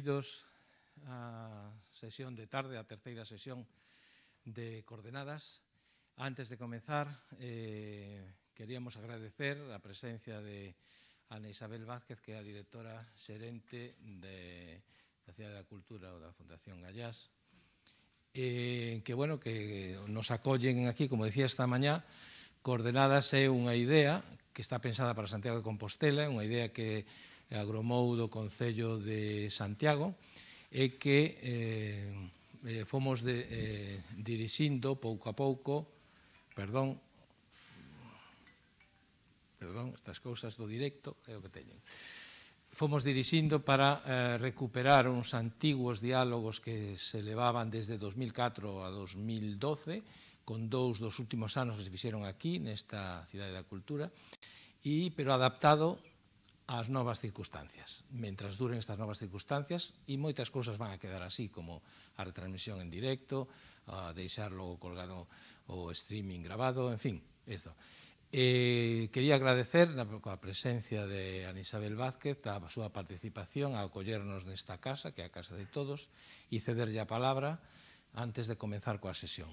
benvidos a sesión de tarde, a terceira sesión de coordenadas. Antes de comenzar, eh, queríamos agradecer a presencia de Ana Isabel Vázquez, que é a directora xerente de, da Cidade da Cultura ou da Fundación Gallás, eh, que, bueno, que nos acollen aquí, como decía esta mañá, coordenadas é unha idea que está pensada para Santiago de Compostela, unha idea que Eh, agromou do Concello de Santiago e que eh, eh, fomos de, eh, dirixindo pouco a pouco perdón perdón, estas cousas do directo é o que teñen fomos dirixindo para eh, recuperar uns antiguos diálogos que se levaban desde 2004 a 2012 con dous dos últimos anos que se fixeron aquí nesta Cidade da Cultura e pero adaptado as novas circunstancias. Mentras duren estas novas circunstancias, e moitas cousas van a quedar así, como a retransmisión en directo, a deixarlo colgado o streaming grabado, en fin, isto. Eh, quería agradecer na, a presencia de Anisabel Vázquez a súa participación a acollernos nesta casa, que é a casa de todos, e cederlle a palabra antes de comenzar coa sesión.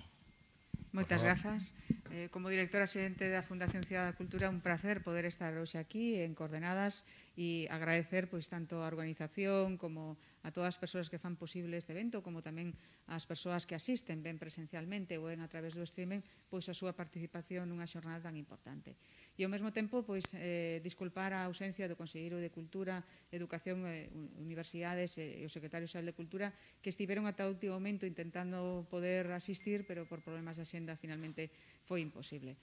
Muchas gracias. Eh, como directora de la Fundación Ciudad da Cultura, un placer poder estar aquí en Coordenadas y agradecer pues tanto a organización como a todas as persoas que fan posible este evento, como tamén as persoas que asisten ben presencialmente ou ben a través do streaming, pois a súa participación nunha xornada tan importante. E ao mesmo tempo, pois, eh, disculpar a ausencia do Conselleiro de Cultura, Educación, eh, Universidades eh, e o Secretario Social de Cultura, que estiveron ata o último momento intentando poder asistir, pero por problemas de xenda finalmente foi imposible.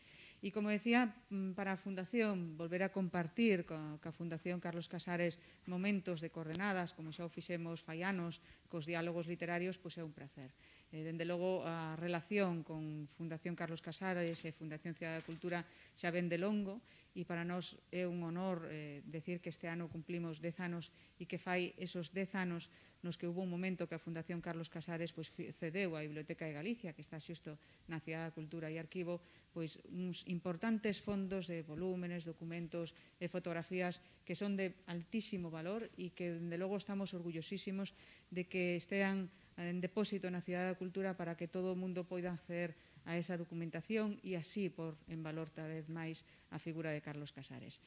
E, como decía, mm, para a Fundación, volver a compartir ca, ca Fundación Carlos Casares momentos de coordenadas, como xa o fixemos faianos, cos diálogos literarios, pois é un placer. Eh, dende logo, a relación con Fundación Carlos Casares e Fundación Cidade da Cultura xa ven de longo, e e para nós é un honor eh, decir que este ano cumplimos 10 anos e que fai esos 10 anos nos que hubo un momento que a Fundación Carlos Casares pois, cedeu a Biblioteca de Galicia, que está xusto na Cidade da Cultura e Arquivo, pois uns importantes fondos de volúmenes, documentos e fotografías que son de altísimo valor e que, dende logo, estamos orgullosísimos de que estean en depósito na Cidade da Cultura para que todo o mundo poida acceder a esa documentación e así por en valor tal vez máis a figura de Carlos Casares.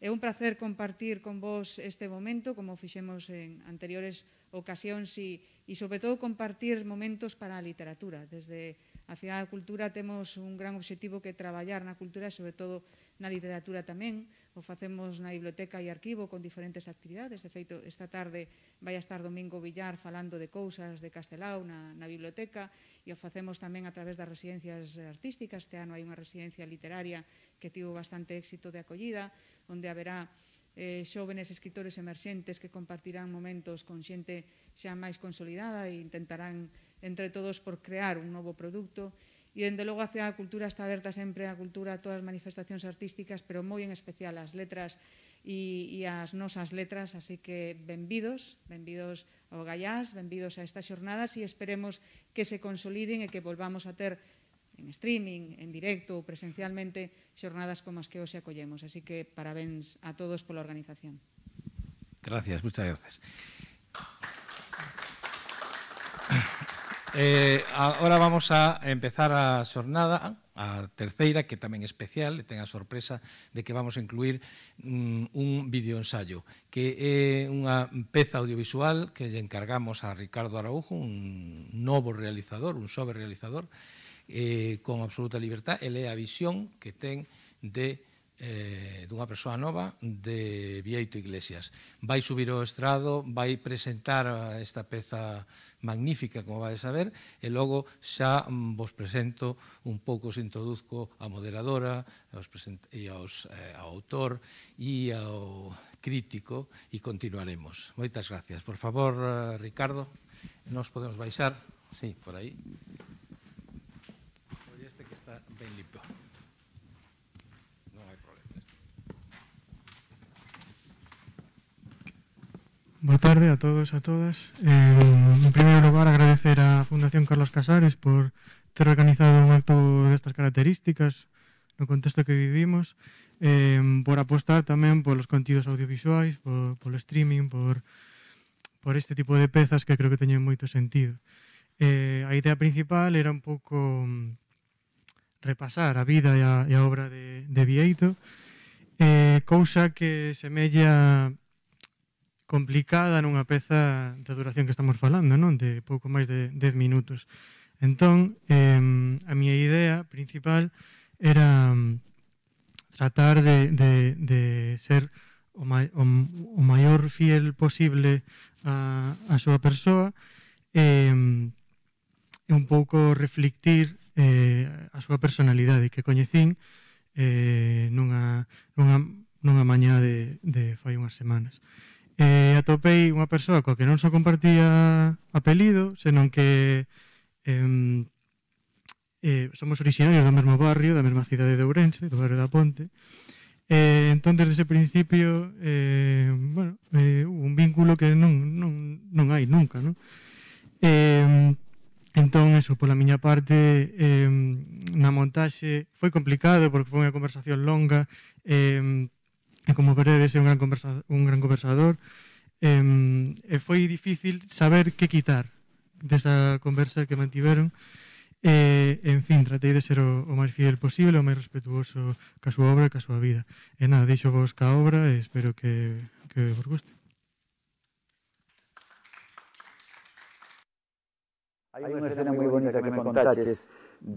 É un placer compartir con vos este momento, como fixemos en anteriores ocasións, e, e sobre todo compartir momentos para a literatura. Desde a Cidade da Cultura temos un gran obxectivo que traballar na cultura e sobre todo na literatura tamén, o facemos na biblioteca e arquivo con diferentes actividades. De feito, esta tarde vai a estar Domingo Villar falando de cousas de Castelao na, na biblioteca e o facemos tamén a través das residencias artísticas. Este ano hai unha residencia literaria que tivo bastante éxito de acollida, onde haberá eh, xóvenes escritores emerxentes que compartirán momentos con xente xa máis consolidada e intentarán entre todos por crear un novo produto E, dende logo, a Cidade da Cultura está aberta sempre a cultura, a todas as manifestacións artísticas, pero moi en especial as letras e, e as nosas letras, así que benvidos, benvidos ao Gallás, benvidos a estas xornadas e esperemos que se consoliden e que volvamos a ter en streaming, en directo ou presencialmente xornadas como as que hoxe acollemos. Así que parabéns a todos pola organización. Gracias, muchas gracias. Eh, agora vamos a empezar a xornada, a terceira, que tamén é especial, e ten a sorpresa de que vamos a incluir mm, un videoensayo, que é unha peza audiovisual que lle encargamos a Ricardo Araujo, un novo realizador, un sobre realizador, eh, con absoluta libertad, ele é a visión que ten de eh, dunha persoa nova de Vieito Iglesias. Vai subir ao estrado, vai presentar esta peza audiovisual, magnífica, como vais a ver, e logo xa mm, vos presento un pouco, os introduzco a moderadora, aos e aos, eh, ao autor e ao crítico e continuaremos. Moitas gracias. Por favor, eh, Ricardo, nos podemos baixar. Sí, por aí. Boa tarde a todos e a todas. Eh, en primeiro lugar, agradecer á Fundación Carlos Casares por ter organizado un acto destas características no contexto que vivimos, eh, por apostar tamén polos contidos audiovisuais, por, polo streaming, por, por este tipo de pezas que creo que teñen moito sentido. Eh, a idea principal era un pouco mm, repasar a vida e a, e a obra de, de Vieito, eh, cousa que semella complicada nunha peza da duración que estamos falando, non? De pouco máis de 10 minutos. Entón, eh, a miña idea principal era mm, tratar de, de, de ser o, ma o, o maior fiel posible a, a súa persoa e eh, un pouco reflectir eh, a súa personalidade que coñecín eh, nunha, nunha, nunha mañá de, de fai unhas semanas e atopei unha persoa coa que non só compartía apelido, senón que eh, eh, somos originarios do mesmo barrio, da mesma cidade de Ourense, do barrio da Ponte, Eh, entón, desde ese principio, eh, bueno, eh, un vínculo que non, non, non hai nunca, non? Eh, entón, eso, pola miña parte, eh, na montaxe foi complicado porque foi unha conversación longa, eh, e como veredes é un gran, conversa, un gran conversador, eh, e foi difícil saber que quitar desa conversa que mantiveron, E, en fin, tratei de ser o, o máis fiel posible, o máis respetuoso ca súa obra e ca súa vida. E nada, deixo vos ca obra e espero que, que vos guste. Hai unha escena moi bonita que me contaches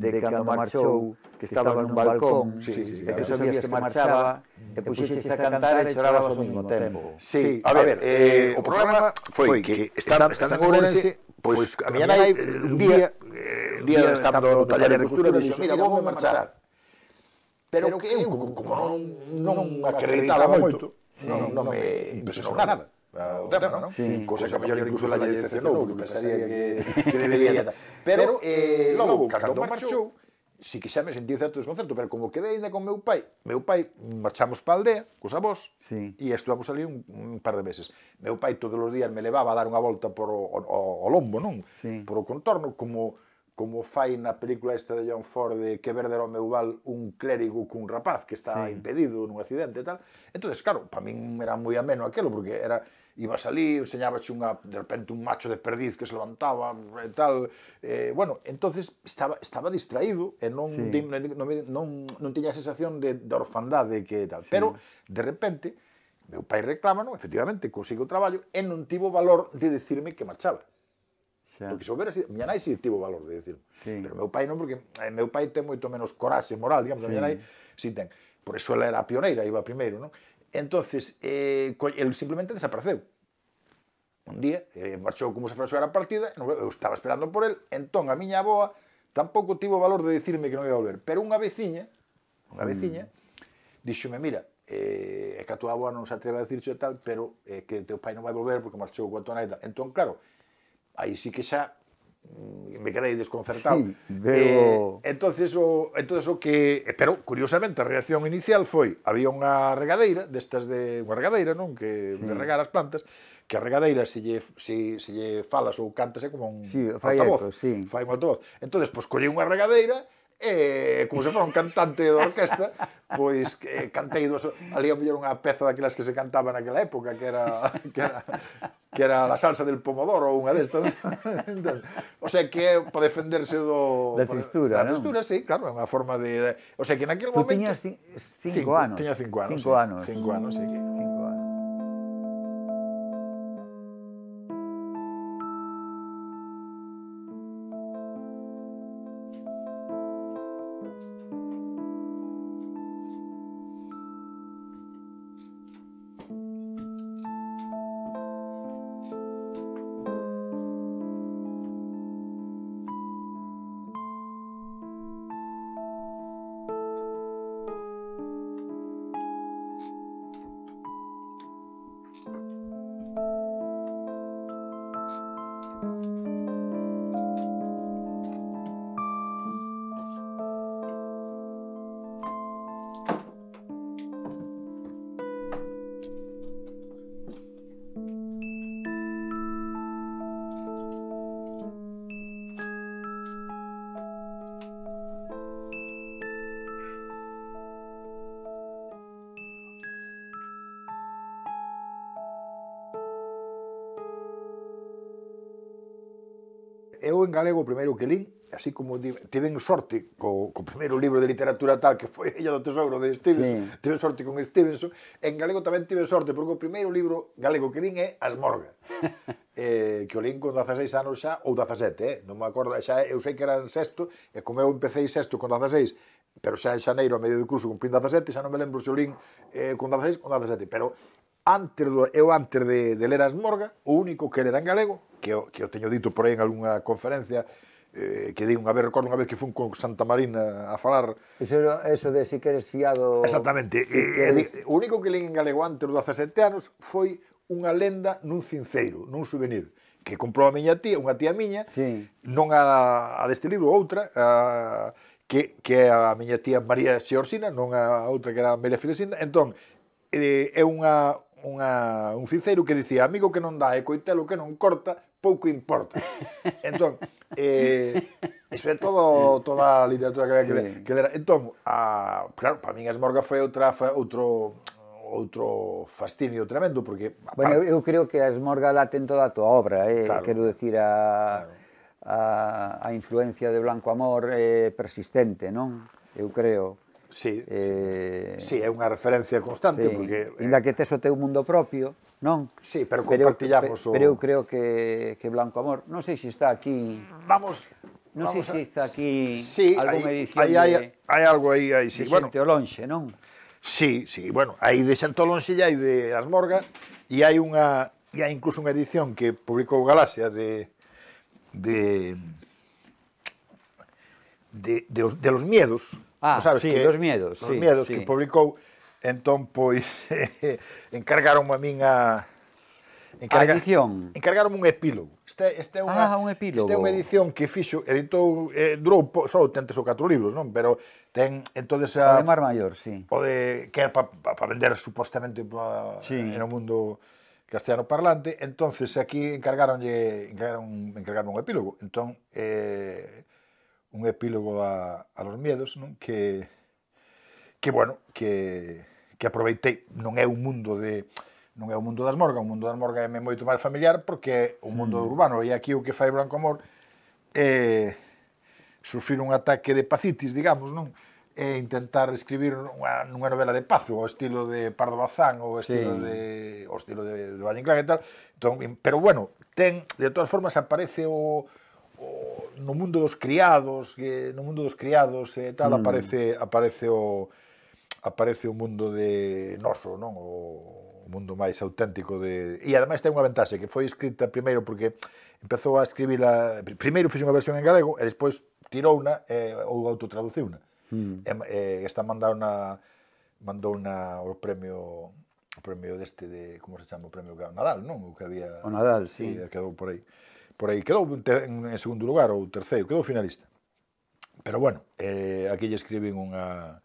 de cando marchou, que estaba nun balcón, sí, sí, sí, e que sabías que marchaba, e puxeches a cantar e chorabas ao mesmo tempo. Sí, a ver, eh, eh o programa foi que está, está en Ourense, pois a miña nai un eh, día, un día estando no taller de costura, dixo, mira, vou marchar. Pero que eu, como non, non acreditaba moito, non, non me impresionou nada o tema, non? Sí. Cosa que a mellor incluso la lle decepcionou, que pensaría que, que debería. Pero, eh, eh logo, cando marchou, si que xa me sentí certo desconcerto, pero como quedei ainda con meu pai, meu pai marchamos pa aldea, cos avós, sí. e estuvamos ali un, un par de meses. Meu pai todos os días me levaba a dar unha volta por o, o, o lombo, non? Sí. Por o contorno, como como fai na película esta de John Ford de que ver o meu val un clérigo cun rapaz que está sí. impedido nun accidente e tal. Entón, claro, para min era moi ameno aquelo, porque era ibas ali, enseñabache unha, de repente un macho de perdiz que se levantaba e tal, eh, bueno, entonces estaba, estaba distraído e non, sí. non, non, non, non tiña a sensación de, de orfandade que tal, sí. pero de repente meu pai reclama, non, efectivamente, consigo o traballo e non tivo valor de decirme que marchaba. Xa. Porque se houbera sido, miña nai si tivo valor de decirlo. Sí. Pero meu pai non, porque eh, meu pai ten moito menos coraxe moral, digamos, sí. a miña nai si ten. Por iso ela era a pioneira, iba primeiro, non? entonces eh, el simplemente desapareceu. Un día eh, marchou como se fora a partida, eu estaba esperando por el, entón a miña aboa tampouco tivo valor de dicirme que non ia volver, pero unha veciña, unha mm. veciña, mm. díxome, mira, eh, é que a tua aboa non se atreve a dicirche tal, pero eh, que teu pai non vai volver porque marchou coa tua nai e tal. Entón, claro, aí sí que xa Mm, me quedei desconcertado. Sí, veo... eh, entonces, o, entonces o que... Pero, curiosamente, a reacción inicial foi había unha regadeira, destas de... unha regadeira, non? Que sí. de regar as plantas, que a regadeira se lle, se, se lle falas ou é como un sí, fai altavoz. Eco, sí. Fai un altavoz. Entón, pois, collei unha regadeira eh, como se fora un cantante de orquesta, pois eh, cantei dos, ali a mellor unha peza daquelas que se cantaba naquela época, que era que era que era a salsa del pomodoro ou unha destas. Entón, o sea que pode defenderse do da textura, da textura, ¿no? sí, claro, é unha forma de, de, o sea que naquel momento Tú tiñas cinco, cinco anos. Tiña cinco anos. Cinco sí, anos. Cinco anos, sí. Cinco. galego primeiro que lín, así como tiven sorte co, co primeiro libro de literatura tal que foi Ella do Tesouro de Stevenson, sí. tiven sorte con Stevenson, en galego tamén tive sorte porque o primeiro libro galego que lín é As Morgas. eh, que o lín con 16 anos xa, ou 17, eh, non me acordo, xa eu sei que era en sexto, e como eu empecé en sexto con 16, pero xa en xaneiro a medio do curso con 17, xa non me lembro se o lín eh, con 16 ou 17, pero antes do, eu antes de, de ler As Morgas, o único que era en galego que, que o teño dito por aí en algunha conferencia, eh, que digo, a ver, recordo unha vez que fun con Santa Marina a falar. Eso, eso de si queres fiado... Exactamente. Si eh, queres... eh, O único que leen en galego antes dos 17 anos foi unha lenda nun cinceiro, nun souvenir que comprou a miña tía, unha tía miña, sí. non a, a deste libro, outra, a, que, que é a miña tía María Xeorsina, non a outra que era Amelia Filesina. Entón, eh, é unha, unha, un cinceiro que dicía, amigo que non dá e coitelo que non corta, pouco importa. Entón, eh, iso é todo, toda a literatura que, que, sí. que era. Entón, a, claro, para min a Esmorga foi outra, foi outro outro fastidio tremendo, porque... Bueno, eu creo que a Esmorga la ten toda a tua obra, eh? claro. quero decir, a, a, a influencia de Blanco Amor é eh, persistente, non? Eu creo. Sí, eh... sí. sí, é unha referencia constante, sí. porque... Inda eh, que tes o teu mundo propio, non? Sí, pero compartillamos pero, o... Pero eu creo que, que Blanco Amor, non sei se está aquí... Vamos... Non sei se está aquí sí, algunha edición aí, aí, de... Hai algo aí, aí, sí. De bueno, lonxe, non? Sí, sí, bueno, hai de o Lonxe e hai de As e hai unha... E hai incluso unha edición que publicou Galaxia de... de... de, de, de, de los miedos. Ah, sabes, sí, que, los miedos. Los sí, miedos sí. que publicou Entón, pois, encargaron a min a... Encarga, a edición? Encargaron un epílogo. Este, este é unha, ah, un epílogo. Este é unha edición que fixo, editou, eh, durou só tres ou catro libros, non? Pero ten, entonces... O pode mar maior, sí. Pode, que é para pa, vender supostamente pa, sí. en o mundo castellano parlante, entonces aquí encargaronlle encargaron, encargaron un epílogo. Entón, eh, un epílogo a, a los miedos, non? Que, que bueno, que que aproveitei, non é un mundo de non é o mundo das morgas, o mundo das morgas é moito máis familiar porque é o mundo mm. urbano e aquí o que fai Branco Amor é sufrir un ataque de pacitis, digamos, non? e intentar escribir unha, unha novela de pazo, ao estilo de Pardo Bazán o ao estilo sí. de ao estilo de, de Valle Inclán e tal. Entón, pero bueno, ten de todas formas aparece o, o no mundo dos criados, que eh, no mundo dos criados e eh, tal mm. aparece aparece o aparece o mundo de noso, non? O mundo máis auténtico de... E ademais ten unha ventaxe que foi escrita primeiro porque empezou a escribila... Primeiro fixe unha versión en galego e despois tirouna e, ou una. Mm. E, e, está mandado na mandou na o premio o premio deste de como se chama o premio Nadal, non? O que había O Nadal, sí, sí. quedou por aí. Por aí quedou en, en segundo lugar ou terceiro, quedou finalista. Pero bueno, eh, aquí lle escriben unha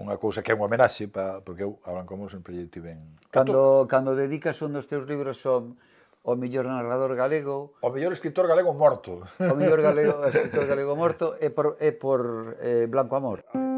unha cousa que é unha homenaxe, pa, porque eu a Branco sempre lle tiven... Cando, cando dedicas un dos teus libros son o mellor narrador galego... O mellor escritor galego morto. O mellor galego, escritor galego morto é por, é por eh, Blanco Amor. Ah.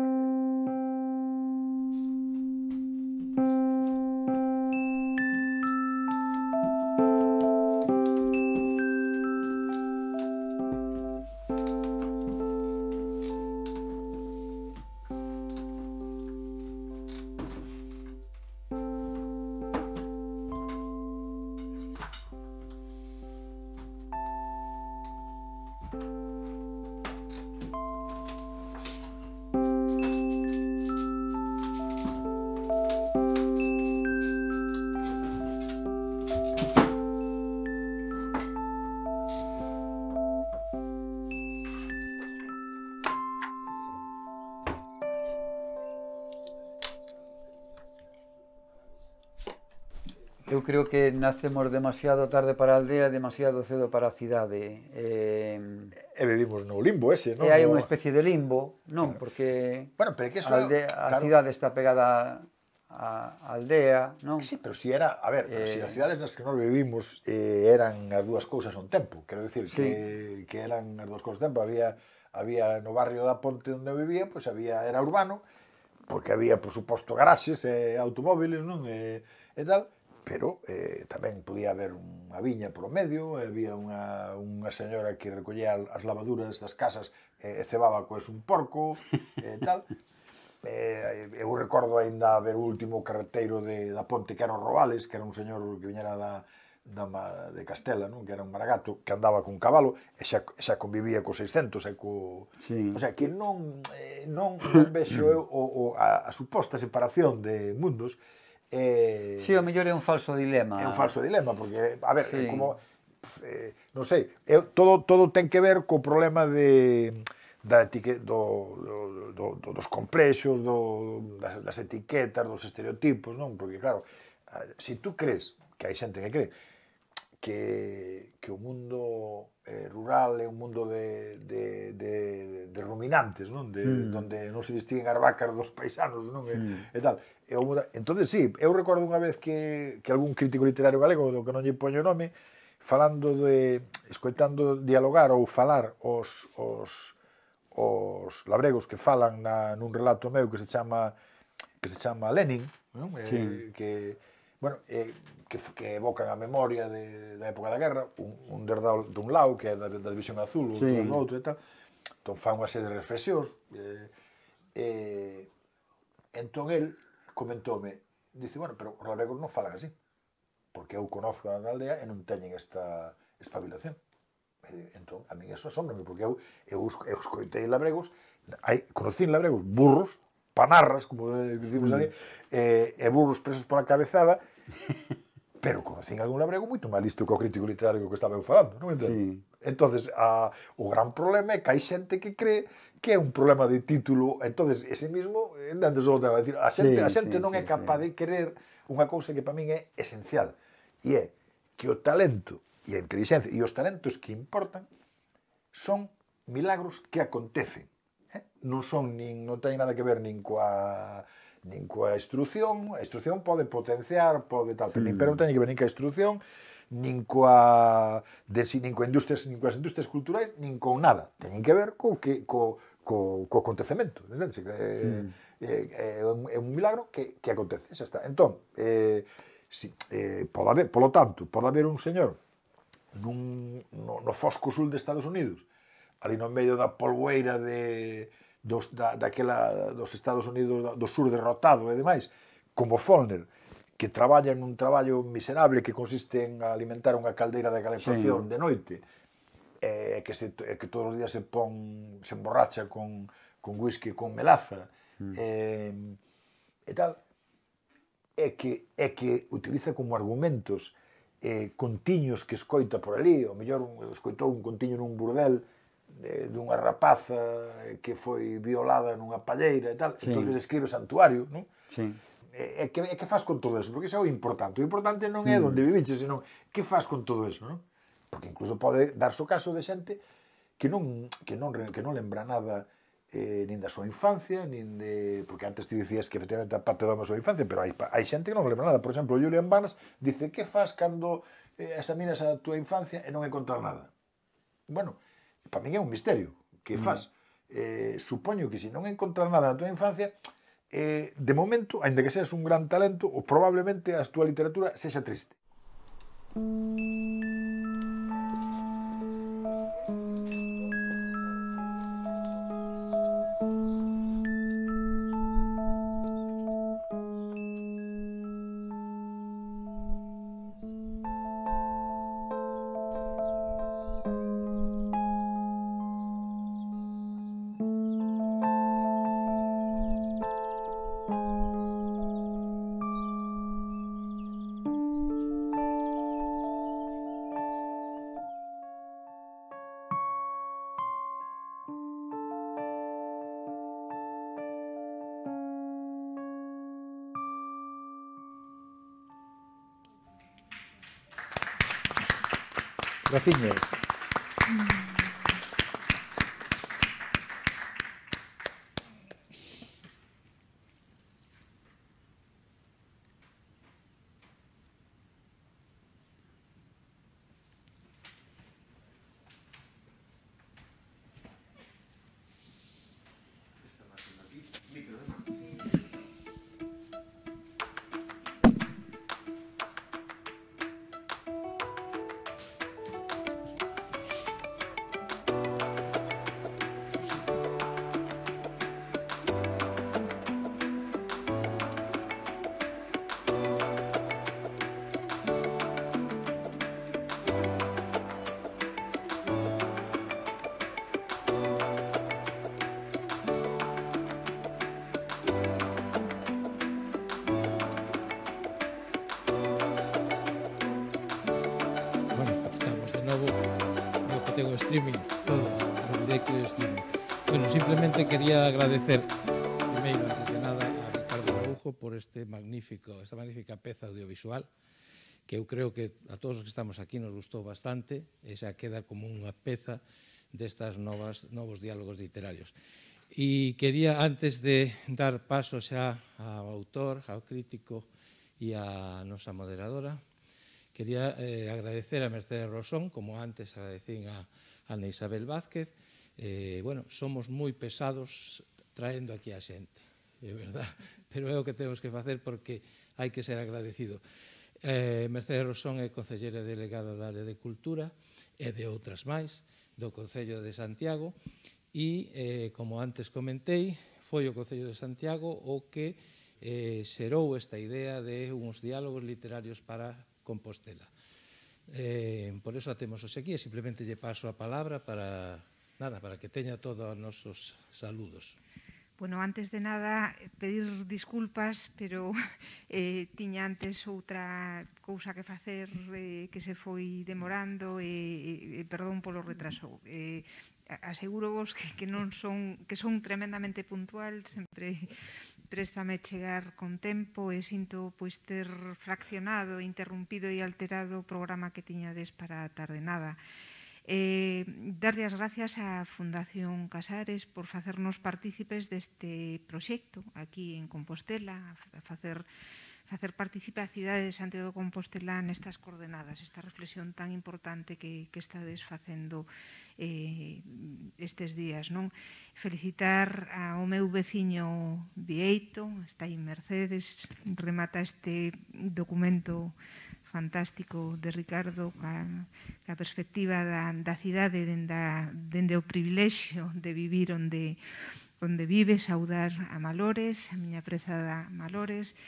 nacemos demasiado tarde para a aldea, demasiado cedo para a cidade. Eh, e vivimos no limbo ese, non? E hai unha especie de limbo, non, porque bueno, pero que eso, a, aldea, claro. a cidade está pegada a aldea, non? Sí, pero si era, a ver, pero eh... si as cidades nas que nós vivimos eh, eran as dúas cousas un tempo, quero decir sí. que, que eran as dúas cousas un tempo, había había no barrio da Ponte onde eu vivía, pois pues había era urbano, porque había por suposto garaxes e eh, automóviles, non? E, eh, e tal, pero eh, tamén podía haber unha viña por medio, había unha, unha señora que recollía as lavaduras das casas eh, e cebaba coes un porco, e eh, tal. Eh, eu recordo aínda ver o último carreteiro de, da ponte que era o Roales, que era un señor que viñera da, da de Castela, non? que era un maragato, que andaba cun cabalo e xa, xa convivía co 600 e co... Sí. O sea, que non, eh, non, non vexo eu o, o, a, a suposta separación de mundos Eh, si, sí, o mellor é un falso dilema. É un falso dilema, porque, a ver, sí. como... Eh, non sei, eu, todo, todo ten que ver co problema de da etique, do, do, do, dos complexos, do, das, das etiquetas, dos estereotipos, non? Porque, claro, se si tú crees, que hai xente que cree, que, que o mundo eh, rural é un mundo de, de, de, de ruminantes, non? De, mm. Donde non se distinguen as vacas dos paisanos, non? Mm. E, e tal eu, entonces, sí, eu recordo unha vez que, que algún crítico literario galego, do que non lle poño nome, falando de, escoitando dialogar ou falar os, os, os labregos que falan na, nun relato meu que se chama que se chama Lenin, non? Eh, sí. Eh, que bueno, eh, que, que evocan a memoria de, da época da guerra, un, un derdal dun lado, que é da, da división azul, sí. outro do outro e tal, entón fan unha serie de reflexións, eh, eh, entón el comentoume, dice, bueno, pero os labregos non falan así, porque eu conozco a aldea e non teñen esta espabilación. E, entón, a mí eso asombrame, porque eu, eu, eu escoitei labregos, hai, conocín labregos burros, panarras, como dicimos mm. ali, e, e burros presos pola cabezada, pero conocín algún labrego moito máis listo que o crítico literario que estaba eu falando, non entendo? Sí. Entonces, a, o gran problema é que hai xente que cree que é un problema de título, entonces ese mismo antes outra vez decir, a xente, sí, a xente sí, non sí, é capaz sí. de querer unha cousa que para min é esencial e é que o talento e a inteligencia e os talentos que importan son milagros que acontecen. Eh? Non son nin non ten nada que ver nin coa nin coa instrución, a instrución pode potenciar, pode tal, mm. pero non ten que ver nin coa instrución, nin coa de, nin coa industrias, nin coas industrias culturais, nin con nada. Teñen que ver co que co co, co acontecemento. Entendes? Hmm. É, é, é, un, é un milagro que, que acontece. Xa está. Entón, eh, si, eh, pode haber, polo tanto, pode haber un señor nun, no, no fosco sul de Estados Unidos, ali no medio da polgueira de, dos, da, daquela, dos Estados Unidos do sur derrotado e demais, como Follner, que traballa nun traballo miserable que consiste en alimentar unha caldeira de calefacción sí. de noite, e que, se, eh, que todos os días se pon, se emborracha con, con whisky con melaza mm. e, e tal é que, é que utiliza como argumentos eh, contiños que escoita por ali, o mellor un, escoitou un contiño nun burdel eh, dunha rapaza que foi violada nunha palleira e tal, sí. entonces escribe santuario, non? Sí. É, é, que, é que faz con todo eso, porque iso é o importante. O importante non é mm. onde viviches, senón que faz con todo eso, non? porque incluso pode darse o caso de xente que non, que non, que non lembra nada eh, nin da súa infancia, nin de... Porque antes ti dicías que efectivamente a parte da súa infancia, pero hai, hai xente que non lembra nada. Por exemplo, Julian Barnes dice que faz cando eh, examinas a túa infancia e non encontrar nada. Bueno, para min é un misterio. Que faz? Mm. Eh, supoño que se si non encontrar nada na túa infancia, eh, de momento, ainda que seas un gran talento, ou probablemente a túa literatura sexa triste. Mm. news. quería agradecer primeiro, antes de nada, a Ricardo Araújo por este magnífico, esta magnífica peza audiovisual que eu creo que a todos os que estamos aquí nos gustou bastante e xa queda como unha peza destas novas, novos diálogos literarios. E quería, antes de dar paso xa ao autor, ao crítico e a nosa moderadora, quería eh, agradecer a Mercedes Rosón, como antes agradecín a Ana Isabel Vázquez, eh, bueno, somos moi pesados traendo aquí a xente, é verdad, pero é o que temos que facer porque hai que ser agradecido. Eh, Mercedes Rosón é Concelleira Delegada da Área de Cultura e de outras máis do Concello de Santiago e, eh, como antes comentei, foi o Concello de Santiago o que eh, xerou esta idea de uns diálogos literarios para Compostela. Eh, por eso a temos hoxe aquí e simplemente lle paso a palabra para Nada, para que teña todos os nosos saludos. Bueno, antes de nada, eh, pedir disculpas, pero eh, tiña antes outra cousa que facer eh, que se foi demorando e eh, eh, perdón polo retraso. Eh, aseguro vos que, que non son que son tremendamente puntual, sempre préstame chegar con tempo e sinto pois ter fraccionado, interrumpido e alterado o programa que tiñades para a tarde nada. Eh, darlle as gracias á Fundación Casares por facernos partícipes deste proxecto aquí en Compostela, facer facer participe a cidade de Santiago de Compostela nestas coordenadas, esta reflexión tan importante que, que estades facendo eh, estes días. non Felicitar ao meu veciño Vieito, está aí Mercedes, remata este documento fantástico de Ricardo ca, ca perspectiva da, da cidade dende, dende o privilexio de vivir onde, onde vive, saudar a Malores, a miña prezada Malores.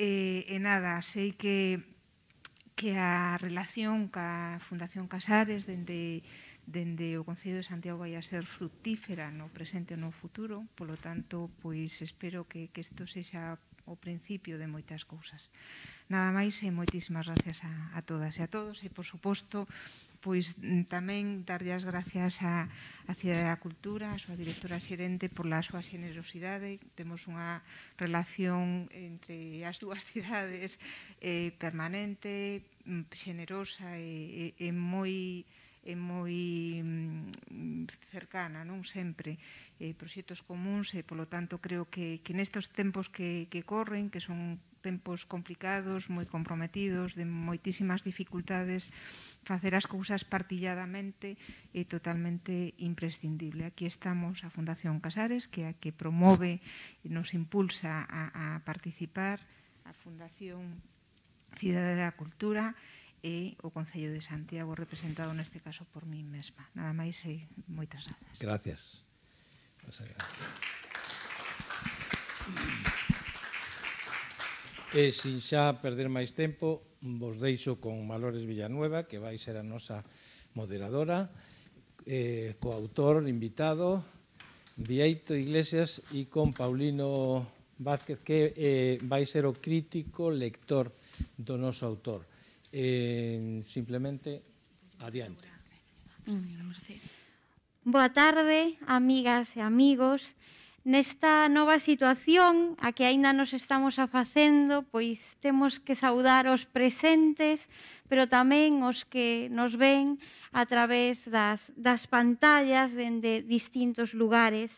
E, e nada, sei que que a relación ca Fundación Casares dende, dende o Concello de Santiago vai a ser fructífera no presente e no futuro, polo tanto, pois espero que, que isto sexa o principio de moitas cousas. Nada máis e moitísimas gracias a, a todas e a todos e, por suposto, pois mm, tamén darlle as gracias a, a Cidade da Cultura, a súa directora xerente pola súa xenerosidade. Temos unha relación entre as dúas cidades eh, permanente, mm, xenerosa e, e, e moi é moi mm, cercana, non sempre, eh, proxectos comuns, e polo tanto creo que, que nestos tempos que, que corren, que son tempos complicados, moi comprometidos, de moitísimas dificultades, facer as cousas partilladamente é totalmente imprescindible. Aquí estamos a Fundación Casares, que é a que promove e nos impulsa a, a participar, a Fundación Cidade da Cultura, e e o Concello de Santiago representado neste caso por mí mesma. Nada máis e moitas grazas. Gracias. Muchas gracias. E sin xa perder máis tempo, vos deixo con Valores Villanueva, que vai ser a nosa moderadora, eh, coautor, invitado, Vieito Iglesias e con Paulino Vázquez, que eh, vai ser o crítico lector do noso autor eh, simplemente adiante. Boa tarde, amigas e amigos. Nesta nova situación a que aínda nos estamos afacendo, pois temos que saudar os presentes, pero tamén os que nos ven a través das, das pantallas dende distintos lugares.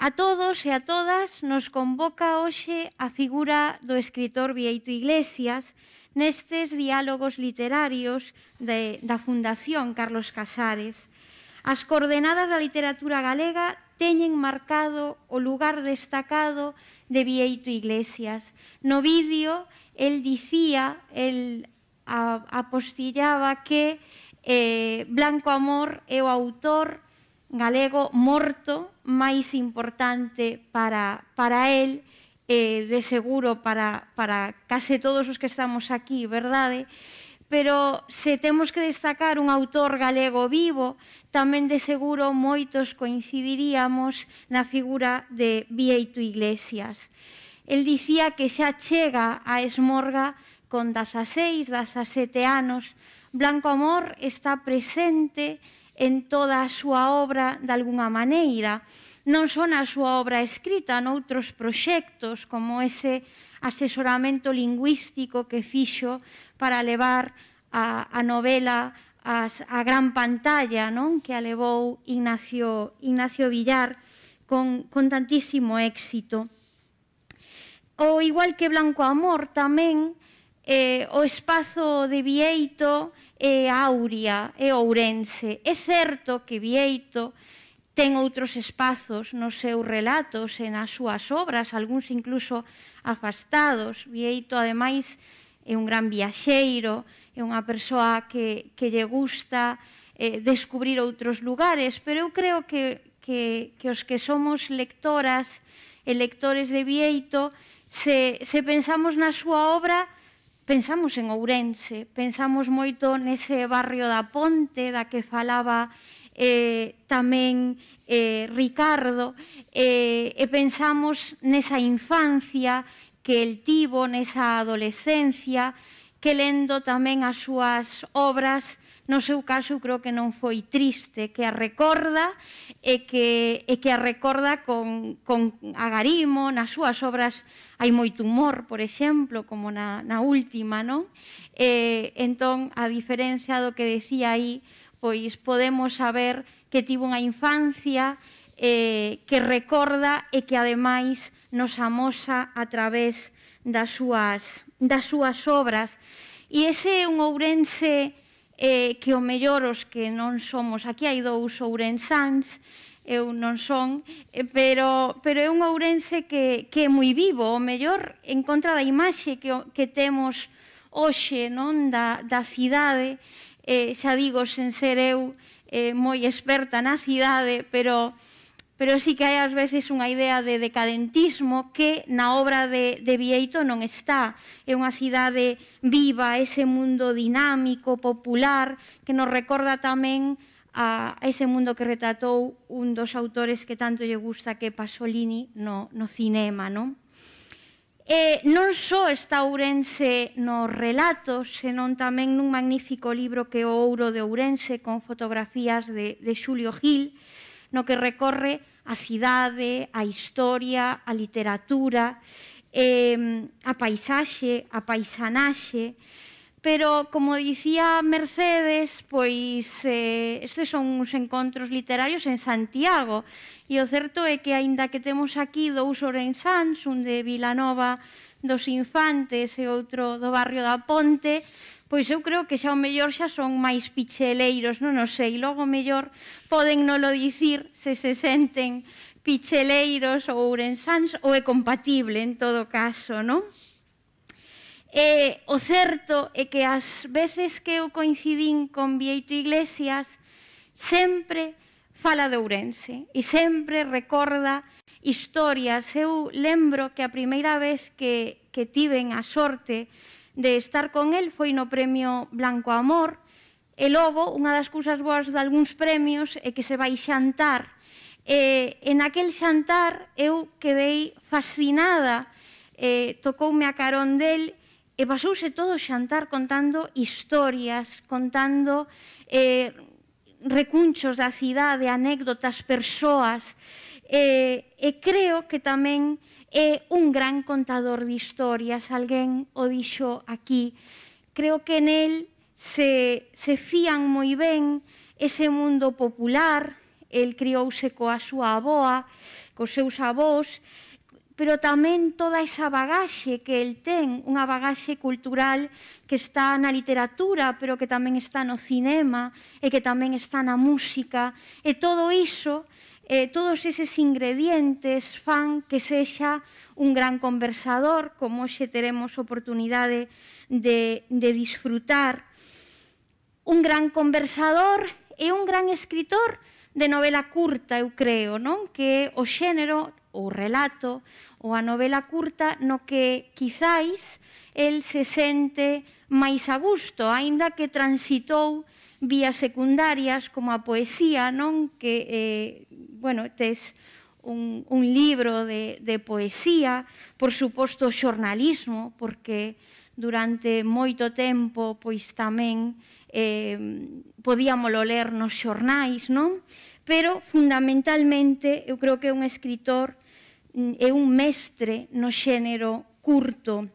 A todos e a todas nos convoca hoxe a figura do escritor Vieito Iglesias, nestes diálogos literarios de, da Fundación Carlos Casares. As coordenadas da literatura galega teñen marcado o lugar destacado de Vieito Iglesias. No vídeo, el dicía, el apostillaba que eh, Blanco Amor é o autor galego morto máis importante para, para el eh, de seguro para, para case todos os que estamos aquí, verdade? Pero se temos que destacar un autor galego vivo, tamén de seguro moitos coincidiríamos na figura de Vieito Iglesias. El dicía que xa chega a Esmorga con 16, 17 anos, Blanco Amor está presente en toda a súa obra de alguna maneira non só na súa obra escrita, noutros proxectos como ese asesoramento lingüístico que fixo para levar a, a novela a, a gran pantalla non que a levou Ignacio, Ignacio Villar con, con tantísimo éxito. O igual que Blanco Amor tamén eh, o espazo de Vieito é Auria, é Ourense. É certo que Vieito ten outros espazos nos seus relatos e nas súas obras, algúns incluso afastados. Vieito, ademais, é un gran viaxeiro, é unha persoa que, que lle gusta eh, descubrir outros lugares, pero eu creo que, que, que os que somos lectoras e lectores de Vieito, se, se pensamos na súa obra, pensamos en Ourense, pensamos moito nese barrio da Ponte da que falaba eh, tamén eh, Ricardo, eh, e pensamos nesa infancia que el tivo nesa adolescencia, que lendo tamén as súas obras, no seu caso creo que non foi triste, que a recorda e que, e que a recorda con, con agarimo, nas súas obras hai moito humor, por exemplo, como na, na última, non? E, eh, entón, a diferencia do que decía aí, pois podemos saber que tivo unha infancia eh, que recorda e que ademais nos amosa a través das súas, das súas obras. E ese é un Ourense eh, que o mellor os que non somos, aquí hai dous ourensáns, eu non son, eh, pero, pero é un Ourense que, que é moi vivo, o mellor en contra da imaxe que, que temos hoxe non da, da cidade, eh, xa digo, sen ser eu eh, moi experta na cidade, pero pero sí que hai ás veces unha idea de decadentismo que na obra de, de Vieito non está. É unha cidade viva, ese mundo dinámico, popular, que nos recorda tamén a ese mundo que retratou un dos autores que tanto lle gusta que Pasolini no, no cinema, non? E non só está Ourense nos relatos, senón tamén nun magnífico libro que é o Ouro de Ourense con fotografías de, de Xulio Gil, no que recorre a cidade, a historia, a literatura, eh, a paisaxe, a paisanaxe, Pero, como dicía Mercedes, pois eh, estes son uns encontros literarios en Santiago. E o certo é que, aínda que temos aquí dous orensans, un de Vilanova dos Infantes e outro do barrio da Ponte, pois eu creo que xa o mellor xa son máis picheleiros, non o sei, logo mellor poden nolo dicir se se senten picheleiros ou ourensans ou é compatible en todo caso, non? Eh, o certo é que as veces que eu coincidín con Vieito Iglesias sempre fala de Ourense e sempre recorda historias. Eu lembro que a primeira vez que, que tiven a sorte de estar con el foi no premio Blanco Amor e logo unha das cousas boas de algúns premios é que se vai xantar E en aquel xantar eu quedei fascinada, eh, tocoume a carón del E pasouse todo o xantar contando historias, contando eh, recunchos da cidade, anécdotas, persoas, eh, e creo que tamén é un gran contador de historias, alguén o dixo aquí. Creo que en él se, se fían moi ben ese mundo popular, el criouse coa súa aboa, cos seus avós, pero tamén toda esa bagaxe que el ten, unha bagaxe cultural que está na literatura, pero que tamén está no cinema, e que tamén está na música, e todo iso, eh, todos eses ingredientes fan que sexa un gran conversador, como xe teremos oportunidade de, de disfrutar, un gran conversador e un gran escritor, de novela curta, eu creo, non? Que é o xénero, o relato, ou a novela curta no que quizáis el se sente máis a gusto, aínda que transitou vías secundarias como a poesía, non? Que, eh, bueno, tes un, un libro de, de poesía, por suposto o xornalismo, porque durante moito tempo pois tamén eh, podíamolo ler nos xornais, non? Pero, fundamentalmente, eu creo que é un escritor é mm, un mestre no xénero curto.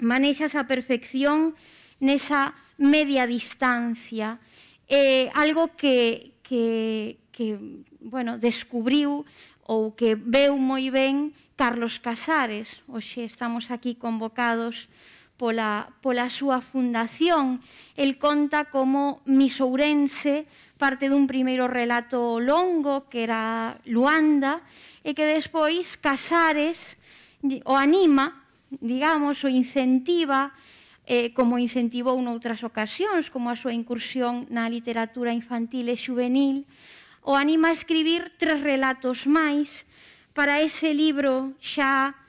Manexa a perfección nesa media distancia. É algo que, que, que bueno, descubriu ou que veu moi ben Carlos Casares. Oxe, estamos aquí convocados pola, pola súa fundación. El conta como misourense parte dun primeiro relato longo que era Luanda e que despois Casares o anima, digamos, o incentiva eh, como incentivou noutras ocasións, como a súa incursión na literatura infantil e juvenil, o anima a escribir tres relatos máis para ese libro xa